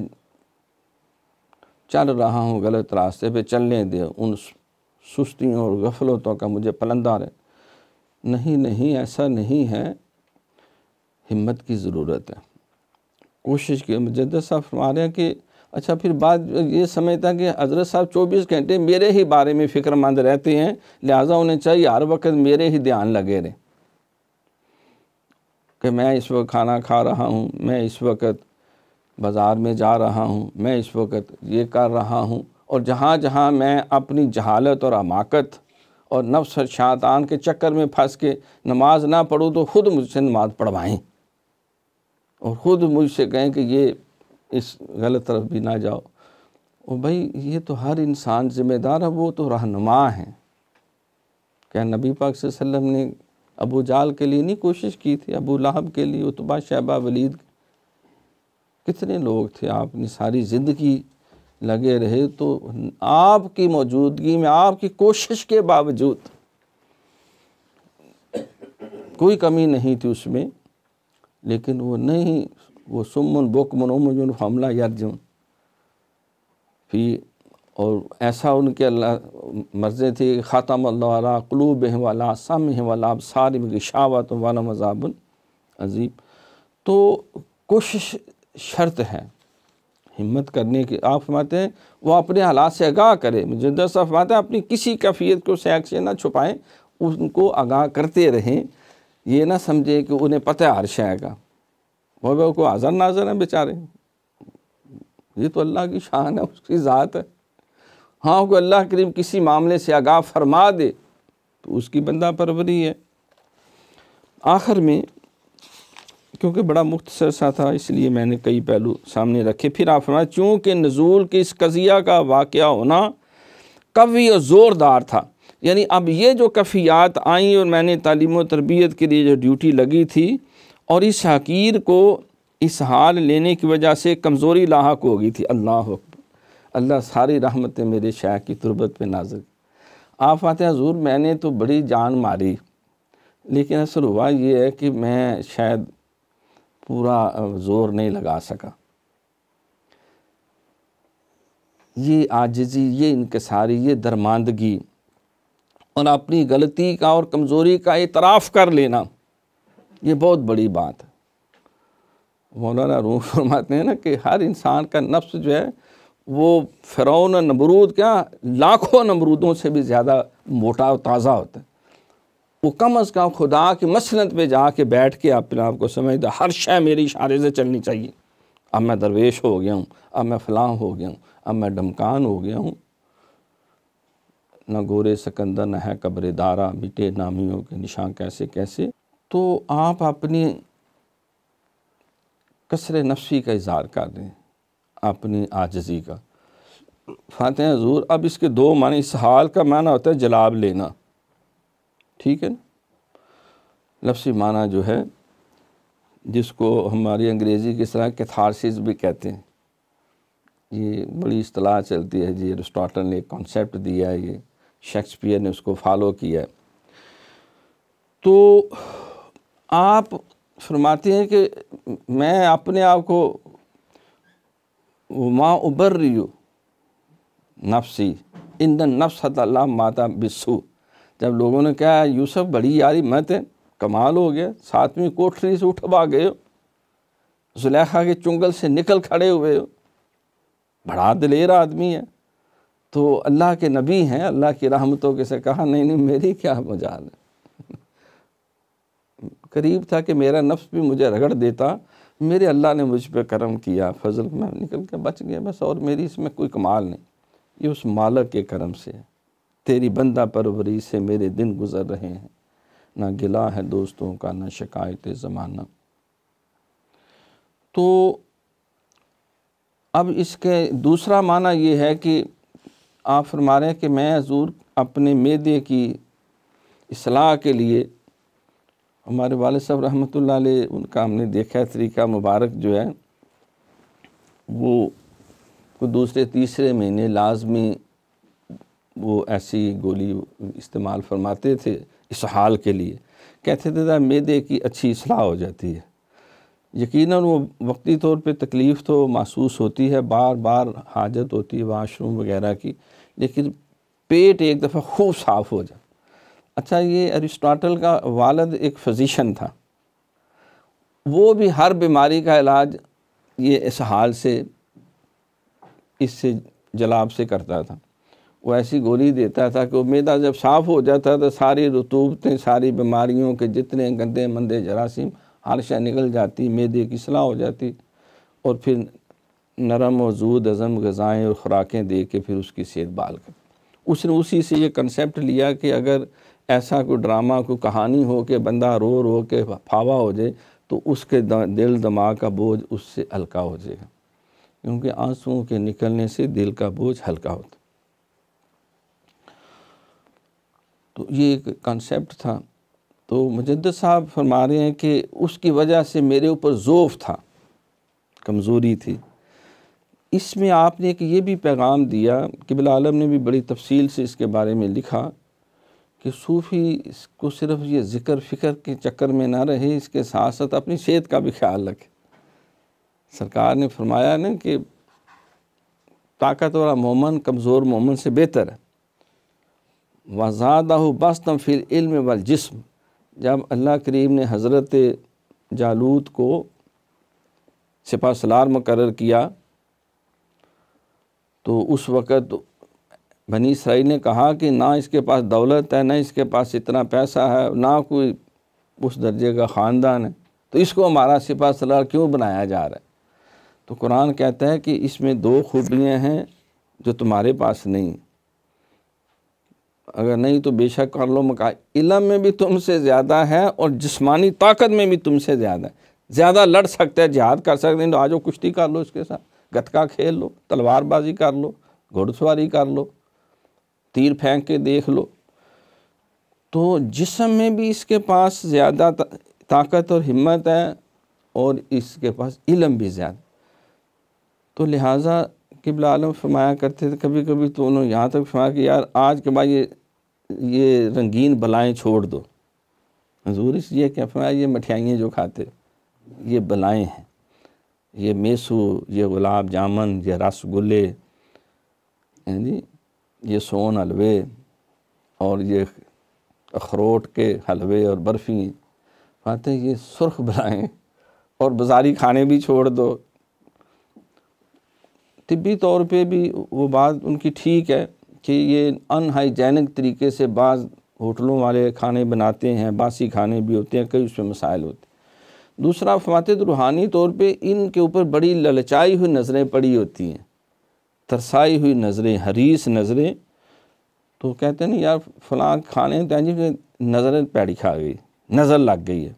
चल रहा हूँ गलत रास्ते पे चलने दे उन सुस्तियों और गफलतों का मुझे पलंदार है नहीं नहीं ऐसा नहीं है हिम्मत की ज़रूरत है कोशिश की मुजद साहब फरमा रहे हैं कि अच्छा फिर बात ये समझता कि हज़रत साहब चौबीस घंटे मेरे ही बारे में फ़िक्रमंद रहते हैं लिहाजा उन्हें चाहिए हर वक्त मेरे ही ध्यान लगे रहें कि मैं इस वक्त खाना खा रहा हूँ मैं इस वक्त बाज़ार में जा रहा हूँ मैं इस वक्त ये कर रहा हूँ और जहाँ जहाँ मैं अपनी जहालत और अमाकत और नफ्स और के चक्कर में फंस के नमाज ना पढ़ूँ तो ख़ुद मुझसे नमाज पढ़वाएँ और ख़ुद मुझसे कहें कि ये इस गलत तरफ भी ना जाओ और भाई ये तो हर इंसान ज़िम्मेदार है वो तो रहनुमा हैं क्या नबी पाक वसल्लम ने अबू जाल के लिए नहीं कोशिश की थी अबू लहब के लिए उतबा शहबा वलीद कितने लोग थे आपने सारी ज़िंदगी लगे रहे तो आपकी मौजूदगी में आपकी कोशिश के बावजूद कोई कमी नहीं थी उसमें लेकिन वो नहीं वो सुमन बुकमन उमजुन हमला यर्जुन फिर और ऐसा उनके अल्लाह मर्ज़ थी ख़ातम वाला क्लूब वाला सम वाला सार शावत वाला मजाबन अजीब तो कोशिश शर्त है हिम्मत करने की आप फरमाते हैं वो अपने हालात से आगाह करे दस फरमाते हैं अपनी किसी कैफियत को सैक से ना छुपाएं उनको आगाह करते रहें ये ना समझे कि उन्हें पता है हर शय वह को आज़र नाजर है बेचारे ये तो अल्लाह की शान है उसकी ज़ात है हाँ को अल्लाह करीम किसी मामले से आगाह फरमा दे तो उसकी बंदा परवरी है आखिर में क्योंकि बड़ा मुख्तसर सा था इसलिए मैंने कई पहलू सामने रखे फिर आप फरमाया चूँकि नज़ूल के इस कज़िया का वाक़ होना कवी और ज़ोरदार था यानी अब ये जो कफ़ियात आई और मैंने तालीम तरबियत के लिए जो ड्यूटी लगी थी और इस हकीर को इस हाल लेने की वजह से कमज़ोरी लाक हो गई थी अल्लाह अल्लाह सारी रहमतें मेरे शाह की तुरबत पे नाजिल आप आते हजूर मैंने तो बड़ी जान मारी लेकिन असल हुआ ये है कि मैं शायद पूरा ज़ोर नहीं लगा सका ये आजजी ये इनकसारी ये दरमानदगी और अपनी गलती का और कमज़ोरी का इतराफ़ कर लेना ये बहुत बड़ी बात है मौलाना रूम फरमाते हैं ना कि हर इंसान का नफ्स जो है वो फ़िरौन नमरूद क्या लाखों नमरूदों से भी ज़्यादा मोटा और ताज़ा होता है वो कम अज़ कम खुदा की मसलत पर जा के बैठ के अपने आप को समझता हर शय मेरी इशारे से चलनी चाहिए अब मैं दरवेश हो गया हूँ अब मैं फलाह हो गया हूँ अब मैं डमकान हो गया हूँ न गोरे सकंदर न है कब्र दारा मिटे नामियों के निशान कैसे कैसे तो आप अपनी कसर नफसी का इजहार कर दें अपनी आजजी का फाते हैं हजूर अब इसके दो मानी इस हाल का माना होता है जलाब लेना ठीक है ना लफ्सी माना जो है जिसको हमारी अंग्रेज़ी की तरह कैथारसिस भी कहते हैं ये बड़ी अतलाह चलती है जी एरिस्टोटल ने एक कॉन्सेप्ट दिया है ये शेक्सपियर ने उसको फॉलो किया है तो आप फरमाते हैं कि मैं अपने आप को वमा उबर्रियु नफसी इन द नफ्स हतल्ला माता बिस्सू जब लोगों ने कहा यूसुफ बड़ी यारी मत है कमाल हो गया सातवीं कोठरी से उठ गए हो जुलेखा के चुंगल से निकल खड़े हुए हो बड़ा दिलेर आदमी है तो अल्लाह के नबी हैं अल्लाह की रहमतों के से कहा नहीं नहीं मेरी क्या मजाल है करीब था कि मेरा नफ्स भी मुझे रगड़ देता मेरे अल्लाह ने मुझ पर करम किया फजल मैं निकल के बच गया बस और मेरी इसमें कोई कमाल नहीं ये उस मालक के करम से है तेरी बंदा परवरी से मेरे दिन गुजर रहे हैं ना गिला है दोस्तों का ना शिकायत ज़माना तो अब इसके दूसरा माना ये है कि आप फरमा रहे हैं कि मैं हजूर अपने मैदे की असलाह के लिए हमारे वाले साहब रहमत उनका हमने देखा है तरीका मुबारक जो है वो को दूसरे तीसरे महीने लाजमी वो ऐसी गोली इस्तेमाल फरमाते थे इसहाल के लिए कहते थे दा मैदे की अच्छी असलाह हो जाती है यकीनन वो वक्ती तौर पे तकलीफ़ तो महसूस होती है बार बार हाजत होती है वाशरूम वगैरह की लेकिन पेट एक दफ़ा खूब साफ़ हो जाता अच्छा ये अरिस्टोटल का वालद एक फिज़िशन था वो भी हर बीमारी का इलाज ये इस हाल से इससे जलाब से करता था वो ऐसी गोली देता था कि वो मैदा जब साफ़ हो जाता तो सारी रतूबतें सारी बीमारियों के जितने गंदे मंदे जरासीम हारशा निकल जाती मैदे की सलाह हो जाती और फिर नरम और जूद अज़म गज़ाएँ और ख़ुराकें दे के फिर उसकी सेहत बाल कर उसने उसी से ये कंसेप्ट लिया कि अगर ऐसा कोई ड्रामा कोई कहानी हो के बंदा रो रो के फावा हो जाए तो उसके दिल दिमाग का बोझ उससे हल्का हो जाएगा क्योंकि आंसुओं के निकलने से दिल का बोझ हल्का होता तो ये एक कॉन्सेप्ट था तो मुजद साहब फरमा रहे हैं कि उसकी वजह से मेरे ऊपर ज़ोफ़ था कमज़ोरी थी इसमें आपने एक ये भी पैगाम दिया कि बिलालम ने भी बड़ी तफसील से इसके बारे में लिखा कि सूफ़ी इसको सिर्फ ये ज़िक्र फ़िक्र के चक्कर में ना रहे इसके साथ साथ अपनी सेहत का भी ख्याल रखे सरकार ने फरमाया ना कि ताकत वाला मोमन कमज़ोर मोमन से बेहतर है वज़ादा तम फिर इल्म वाल जिस्म जब अल्लाह करीम ने हज़रत जालूत को सिपा सलार मुकर किया तो उस वक़्त बनी इसराइल ने कहा कि ना इसके पास दौलत है ना इसके पास इतना पैसा है ना कोई उस दर्जे का ख़ानदान है तो इसको हमारा सिपा सलार क्यों बनाया जा रहा है तो कुरान कहता है कि इसमें दो खूबियाँ हैं जो तुम्हारे पास नहीं अगर नहीं तो बेशक कर लो मका इलम में भी तुमसे ज़्यादा है और जिसमानी ताकत में भी तुमसे ज़्यादा है ज़्यादा लड़ सकते हैं जिहाद कर सकते हैं तो आज कुश्ती कर लो इसके साथ गतका खेल लो तलवारबाजी कर लो घुड़सवारी कर लो तीर फेंक के देख लो तो जिसम में भी इसके पास ज़्यादा ताकत और हिम्मत है और इसके पास इलम भी ज़्यादा तो लिहाजा किबला आलम फरमाया करते थे कभी कभी तो उन्होंने यहाँ तक फरमाया कि यार आज के बाद ये ये रंगीन बलाएँ छोड़ दो हजूर ये क्या फरमाया ये मठियाइयाँ जो खाते ये बलाएँ हैं ये मेसू ये गुलाब जामुन ये रसगुल्ले जी ये सोन हलवे और ये अखरोट के हलवे और बर्फ़ी कहते ये सुर्ख बनाएं और बाजारी खाने भी छोड़ दो तिब्बी तौर पे भी वो बात उनकी ठीक है कि ये अनहाइजेनिक तरीके से बाज़ होटलों वाले खाने बनाते हैं बासी खाने भी होते हैं कई उसमें मसाइल होते हैं दूसरा फवात रूहानी तौर पे इनके ऊपर बड़ी ललचाई हुई नज़रें पड़ी होती हैं तरसाई हुई नज़रें हरीस नज़रें तो कहते हैं ना यार फलां खाने तेजी नज़रें पैड़ी खा गई नज़र लग गई है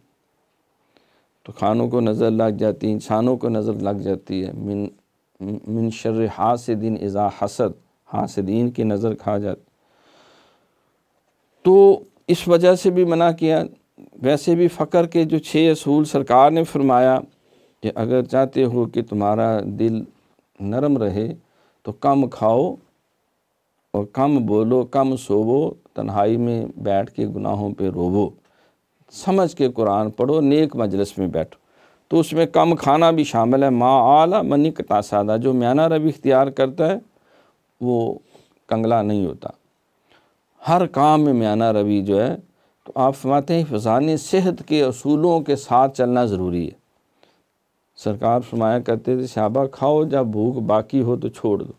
तो खानों को नज़र लग जाती है इंसानों को नज़र लग जाती है मिन मिन शर हासदिन इज़ा हसद हासदीन की नज़र खा जाती तो इस वजह से भी मना किया वैसे भी फ़कर के जो छः असूल सरकार ने फरमाया कि अगर चाहते हो कि तुम्हारा दिल नरम रहे तो कम खाओ और कम बोलो कम सोवो तन्हाई में बैठ के गुनाहों पे रोवो समझ के कुरान पढ़ो नेक मजलिस में बैठो तो उसमें कम खाना भी शामिल है माँ आला मनी कटा सादा जो म्याना रवि इख्तियार करता है वो कंगला नहीं होता हर काम में म्याना रवि जो है तो आप फरमाते हैं फ़िज़ान सेहत के असूलों के साथ चलना ज़रूरी है सरकार फरमाया करते थे शाबा खाओ जब भूख बाकी हो तो छोड़ दो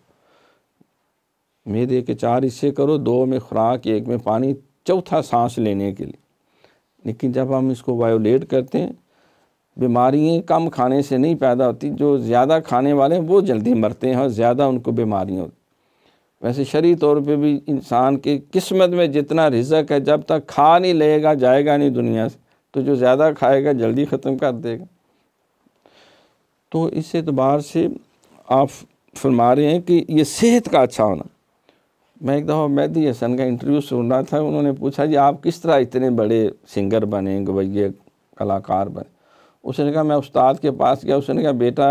मेरे के चार हिस्से करो दो में खुराक एक में पानी चौथा सांस लेने के लिए लेकिन जब हम इसको वायोलेट करते हैं बीमारियाँ कम खाने से नहीं पैदा होती जो ज़्यादा खाने वाले हैं वो जल्दी मरते हैं और ज़्यादा उनको बीमारियाँ होती वैसे शरी तौर पे भी इंसान के किस्मत में जितना रिजक है जब तक खा नहीं लेगा जाएगा नहीं दुनिया से तो जो ज़्यादा खाएगा जल्दी ख़त्म कर देगा तो इस एतबार से आप फरमा रहे हैं कि ये सेहत का अच्छा होना मैं एक दफ़ा मैदी हसन का इंटरव्यू सुन रहा था उन्होंने पूछा जी आप किस तरह इतने बड़े सिंगर बने गवैये कलाकार बने उसने कहा मैं उस्ताद के पास गया उसने कहा बेटा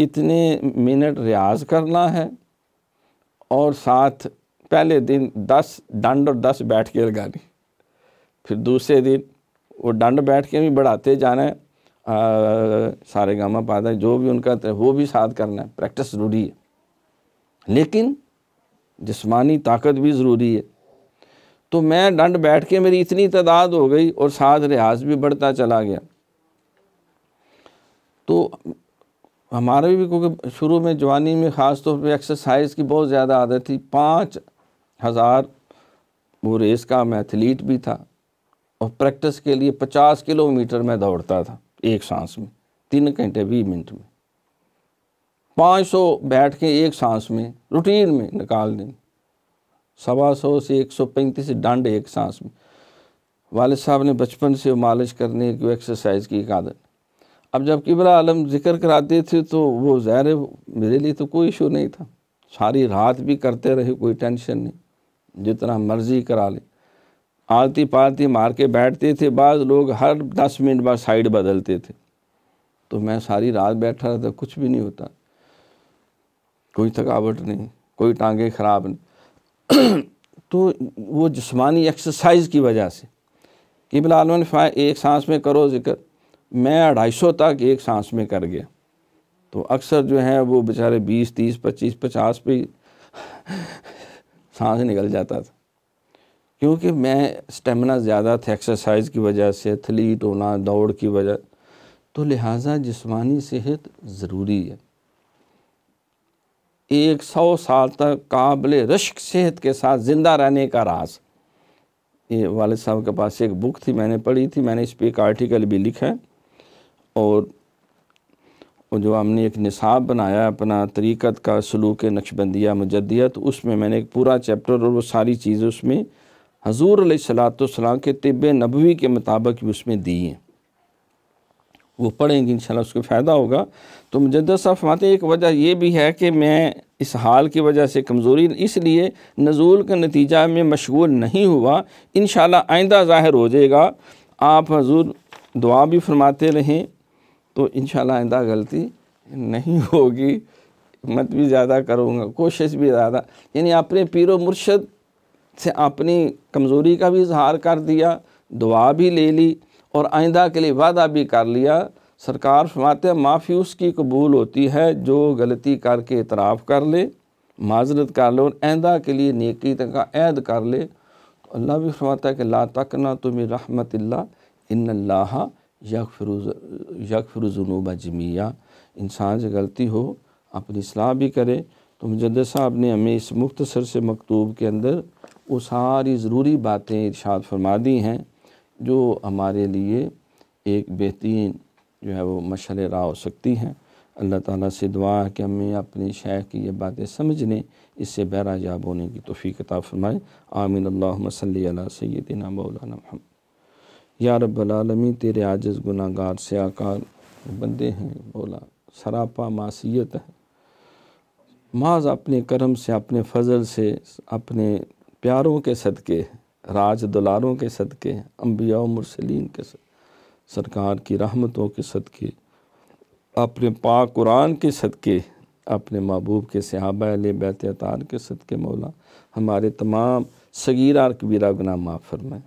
इतने मिनट रियाज करना है और साथ पहले दिन दस डंड और दस बैठ के लगानी फिर दूसरे दिन वो डंड बैठ के भी बढ़ाते जाना है सारे गामा पादा जो भी उनका वो भी साथ करना है प्रैक्टिस ज़रूरी है लेकिन जिस्मानी ताकत भी ज़रूरी है तो मैं डंड बैठ के मेरी इतनी तादाद हो गई और साथ रियाज भी बढ़ता चला गया तो हमारे भी क्योंकि शुरू में जवानी में ख़ास तौर पे एक्सरसाइज की बहुत ज़्यादा आदत थी पाँच हज़ार वो रेस का मैं एथलीट भी था और प्रैक्टिस के लिए पचास किलोमीटर मैं दौड़ता था एक सांस में तीन घंटे बीस मिनट में 500 बैठ के एक सांस में रूटीन में निकाल दें सवा सौ से एक सौ पैंतीस डंड एक सांस में वालद साहब ने बचपन से मालिश करने की एक्सरसाइज की एक आदत अब जब किबरा आलम जिक्र कराते थे तो वो ज़ाहिर मेरे लिए तो कोई इशू नहीं था सारी रात भी करते रहे कोई टेंशन नहीं जितना मर्ज़ी करा ले आलती पालती मार के बैठते थे बाद लोग हर दस मिनट बाद साइड बदलते थे तो मैं सारी रात बैठा रहता कुछ भी नहीं होता कोई थकावट नहीं कोई टांगे ख़राब नहीं तो वो जिसमानी एक्सरसाइज की वजह से कि बिलालमन फाय एक सांस में करो जिक्र मैं अढ़ाई सौ तक एक सांस में कर गया तो अक्सर जो है वो बेचारे बीस तीस पच्चीस पचास पे सांस निकल जाता था क्योंकि मैं स्टेमिना ज़्यादा था एक्सरसाइज की वजह से एथलीट होना दौड़ की वजह तो लिहाजा जिस्मानी सेहत ज़रूरी है एक सौ साल तक काबिल रश्क सेहत के साथ ज़िंदा रहने का राज ये वालद साहब के पास एक बुक थी मैंने पढ़ी थी मैंने इस पर एक आर्टिकल भी लिखा है और जो हमने एक निसाब बनाया अपना तरीक़त का सलूक नक्शबंदिया मुजदिया तो उसमें मैंने एक पूरा चैप्टर और वो सारी चीज़ उसमें हजूर सलाम के तिब नबवी के मुताबिक भी उसमें दी हैं वो पढ़ेंगे इंशाल्लाह उसको फ़ायदा होगा तो मुजद साहब फरमाते एक वजह ये भी है कि मैं इस हाल की वजह से कमज़ोरी इसलिए नज़ूल का नतीजा में मशगूल नहीं हुआ इन आइंदा ज़ाहिर हो जाएगा आप हजूर दुआ भी फरमाते रहें तो इन आइंदा गलती नहीं होगी मत भी ज़्यादा करूँगा कोशिश भी ज़्यादा यानी अपने पीर मुर्शद से अपनी कमज़ोरी का भी इजहार कर दिया दुआ भी ले ली और आइंदा के लिए वादा भी कर लिया सरकार फरमाते माफ़ी उसकी कबूल होती है जो गलती करके इतराफ़ कर ले माजरत कर ले और आइंदा के लिए नेकी का ऐद कर ले तो अल्लाह भी फरमाता है कि ला तक ना तुम्हें रहमत इन यकफरुजनूबा जमिया इंसान से गलती हो अपनी सलाह भी करे तो मुजद साहब ने हमें इस मुख्तसर से मकतूब के अंदर वो सारी ज़रूरी बातें इर्शाद फरमा दी हैं जो हमारे लिए एक बेहतरीन जो है वो मशल राह हो सकती हैं अल्लाह ताला से दुआ है कि हमें अपने शेख की ये बातें समझने इससे बहरा जाब होने की तोफ़ी किताब फरमाए आमिन अल्लाम सैदिना मौलाना महम या रबालमी तेरे आजस गुनागार से आकार बंदे हैं बोला सरापा मासीत है माज अपने करम से अपने फजल से अपने प्यारों के सदक़े राज दुलारों के सदक़े अम्बिया मुरसलीन के सरकार की रहमतों के सदक़े अपने पाक कुरान के सदक़े अपने महबूब के सहाब बैत अतार के सदक़े मौला हमारे तमाम सगीरा और कबीरा गुना माफ़ फरमाएँ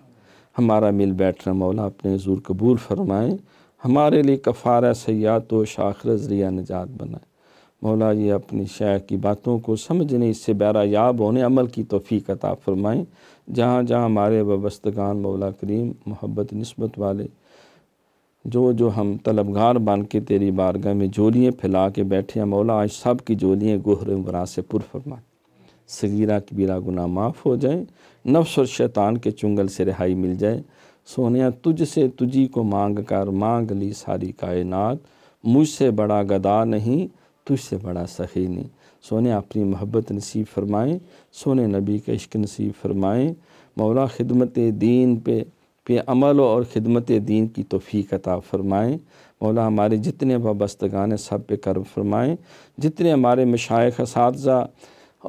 हमारा मिल बैठना मौला अपने हजूर कबूल फरमाएँ हमारे लिए कफ़ारा सयात तो व शाखर जरिया नजात बनाएँ मौला ये अपनी शेख की बातों को समझने इससे बैरा याब होने अमल की तोफ़ी कता फ़रमाएँ जहाँ जहाँ हमारे वबस्तगान मौला करीम मोहब्बत नस्बत वाले जो जो हम तलबगार बन के तेरी बारगाह में जोलियाँ फैला के बैठे हैं मौला आज सब की जोलियाँ गोहर वरा से पुर फरमाएँ सगीरा की बिरा गुना माफ़ हो जाए नफ्स और शैतान के चुंगल से रिहाई मिल जाए सोनिया से तुझी को मांग कर मांग ली सारी कायनात मुझसे बड़ा गदा नहीं तुझसे बड़ा सही नहीं सोने अपनी मोहब्बत नसीब फरमाएँ सोने नबी का इश्क नसीब फरमाएँ मौला खिदमत दीन पे पे अमल और खिदमत दीन की तोफ़ी कताब फ़रमाएँ मौला हमारे जितने वाबस्तगान सब पे कर्म फरमाएँ जितने हमारे मशाइ इस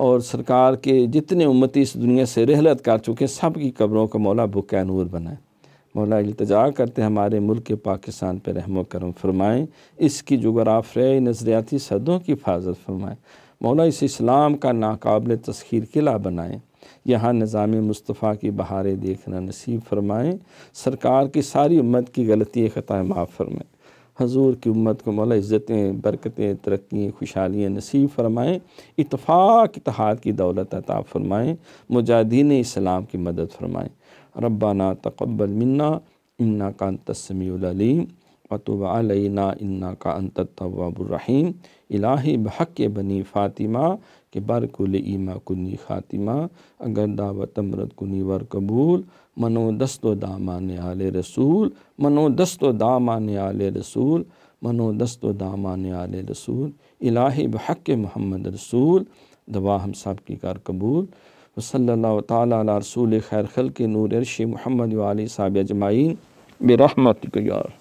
और सरकार के जितने उम्मती इस दुनिया से रहलत कर चुके सब की कब्रों का मौला बुक नूर बनाएँ मौला इल्तजा करते हमारे मुल्क के पाकिस्तान पर रहम करम फरमाएँ इसकी जोग्राफियाई नज़रियाती सदों की हिफाजत फरमाएँ मौला इस इस्लाम का नाकबिल तस्खीर किला बनाएँ यहाँ निज़ाम मुस्तफ़ा की बहारें देखना नसीब फरमाएँ सरकार की सारी उम्मत की गलती ख़ताएँ माफ़ फरमाएँ हजूर की उम्मत को मौला इज़्ज़तें बरकतें तरक्की खुशहालियाँ नसीब फरमाएँ इतफ़ाक़ इतहाद की दौलत अता फ़रमाएँ मुजादीन इस्लाम की मदद फरमाएँ रब्बाना तकबल मन्ना इन्ना का तस्मीम वतुब अलैना इन्ना का अंतवाबुररहीम इलाही बहक बनी फ़ातिमा के बरकुल ईमा कुनी ख़ातिमा अगर दावत अमरत कुनी वर कबूल मनो दस्तो ने आल रसूल मनो दस्तो ने आल रसूल मनो दस्तो ने आल रसूल इलाही बहक मोहम्मद रसूल दवा हम सब की कार कबूल वसल्ला रसूल खैर खल के नूर अर्शी महमद वाली साब अजमाइन बेरहमत यार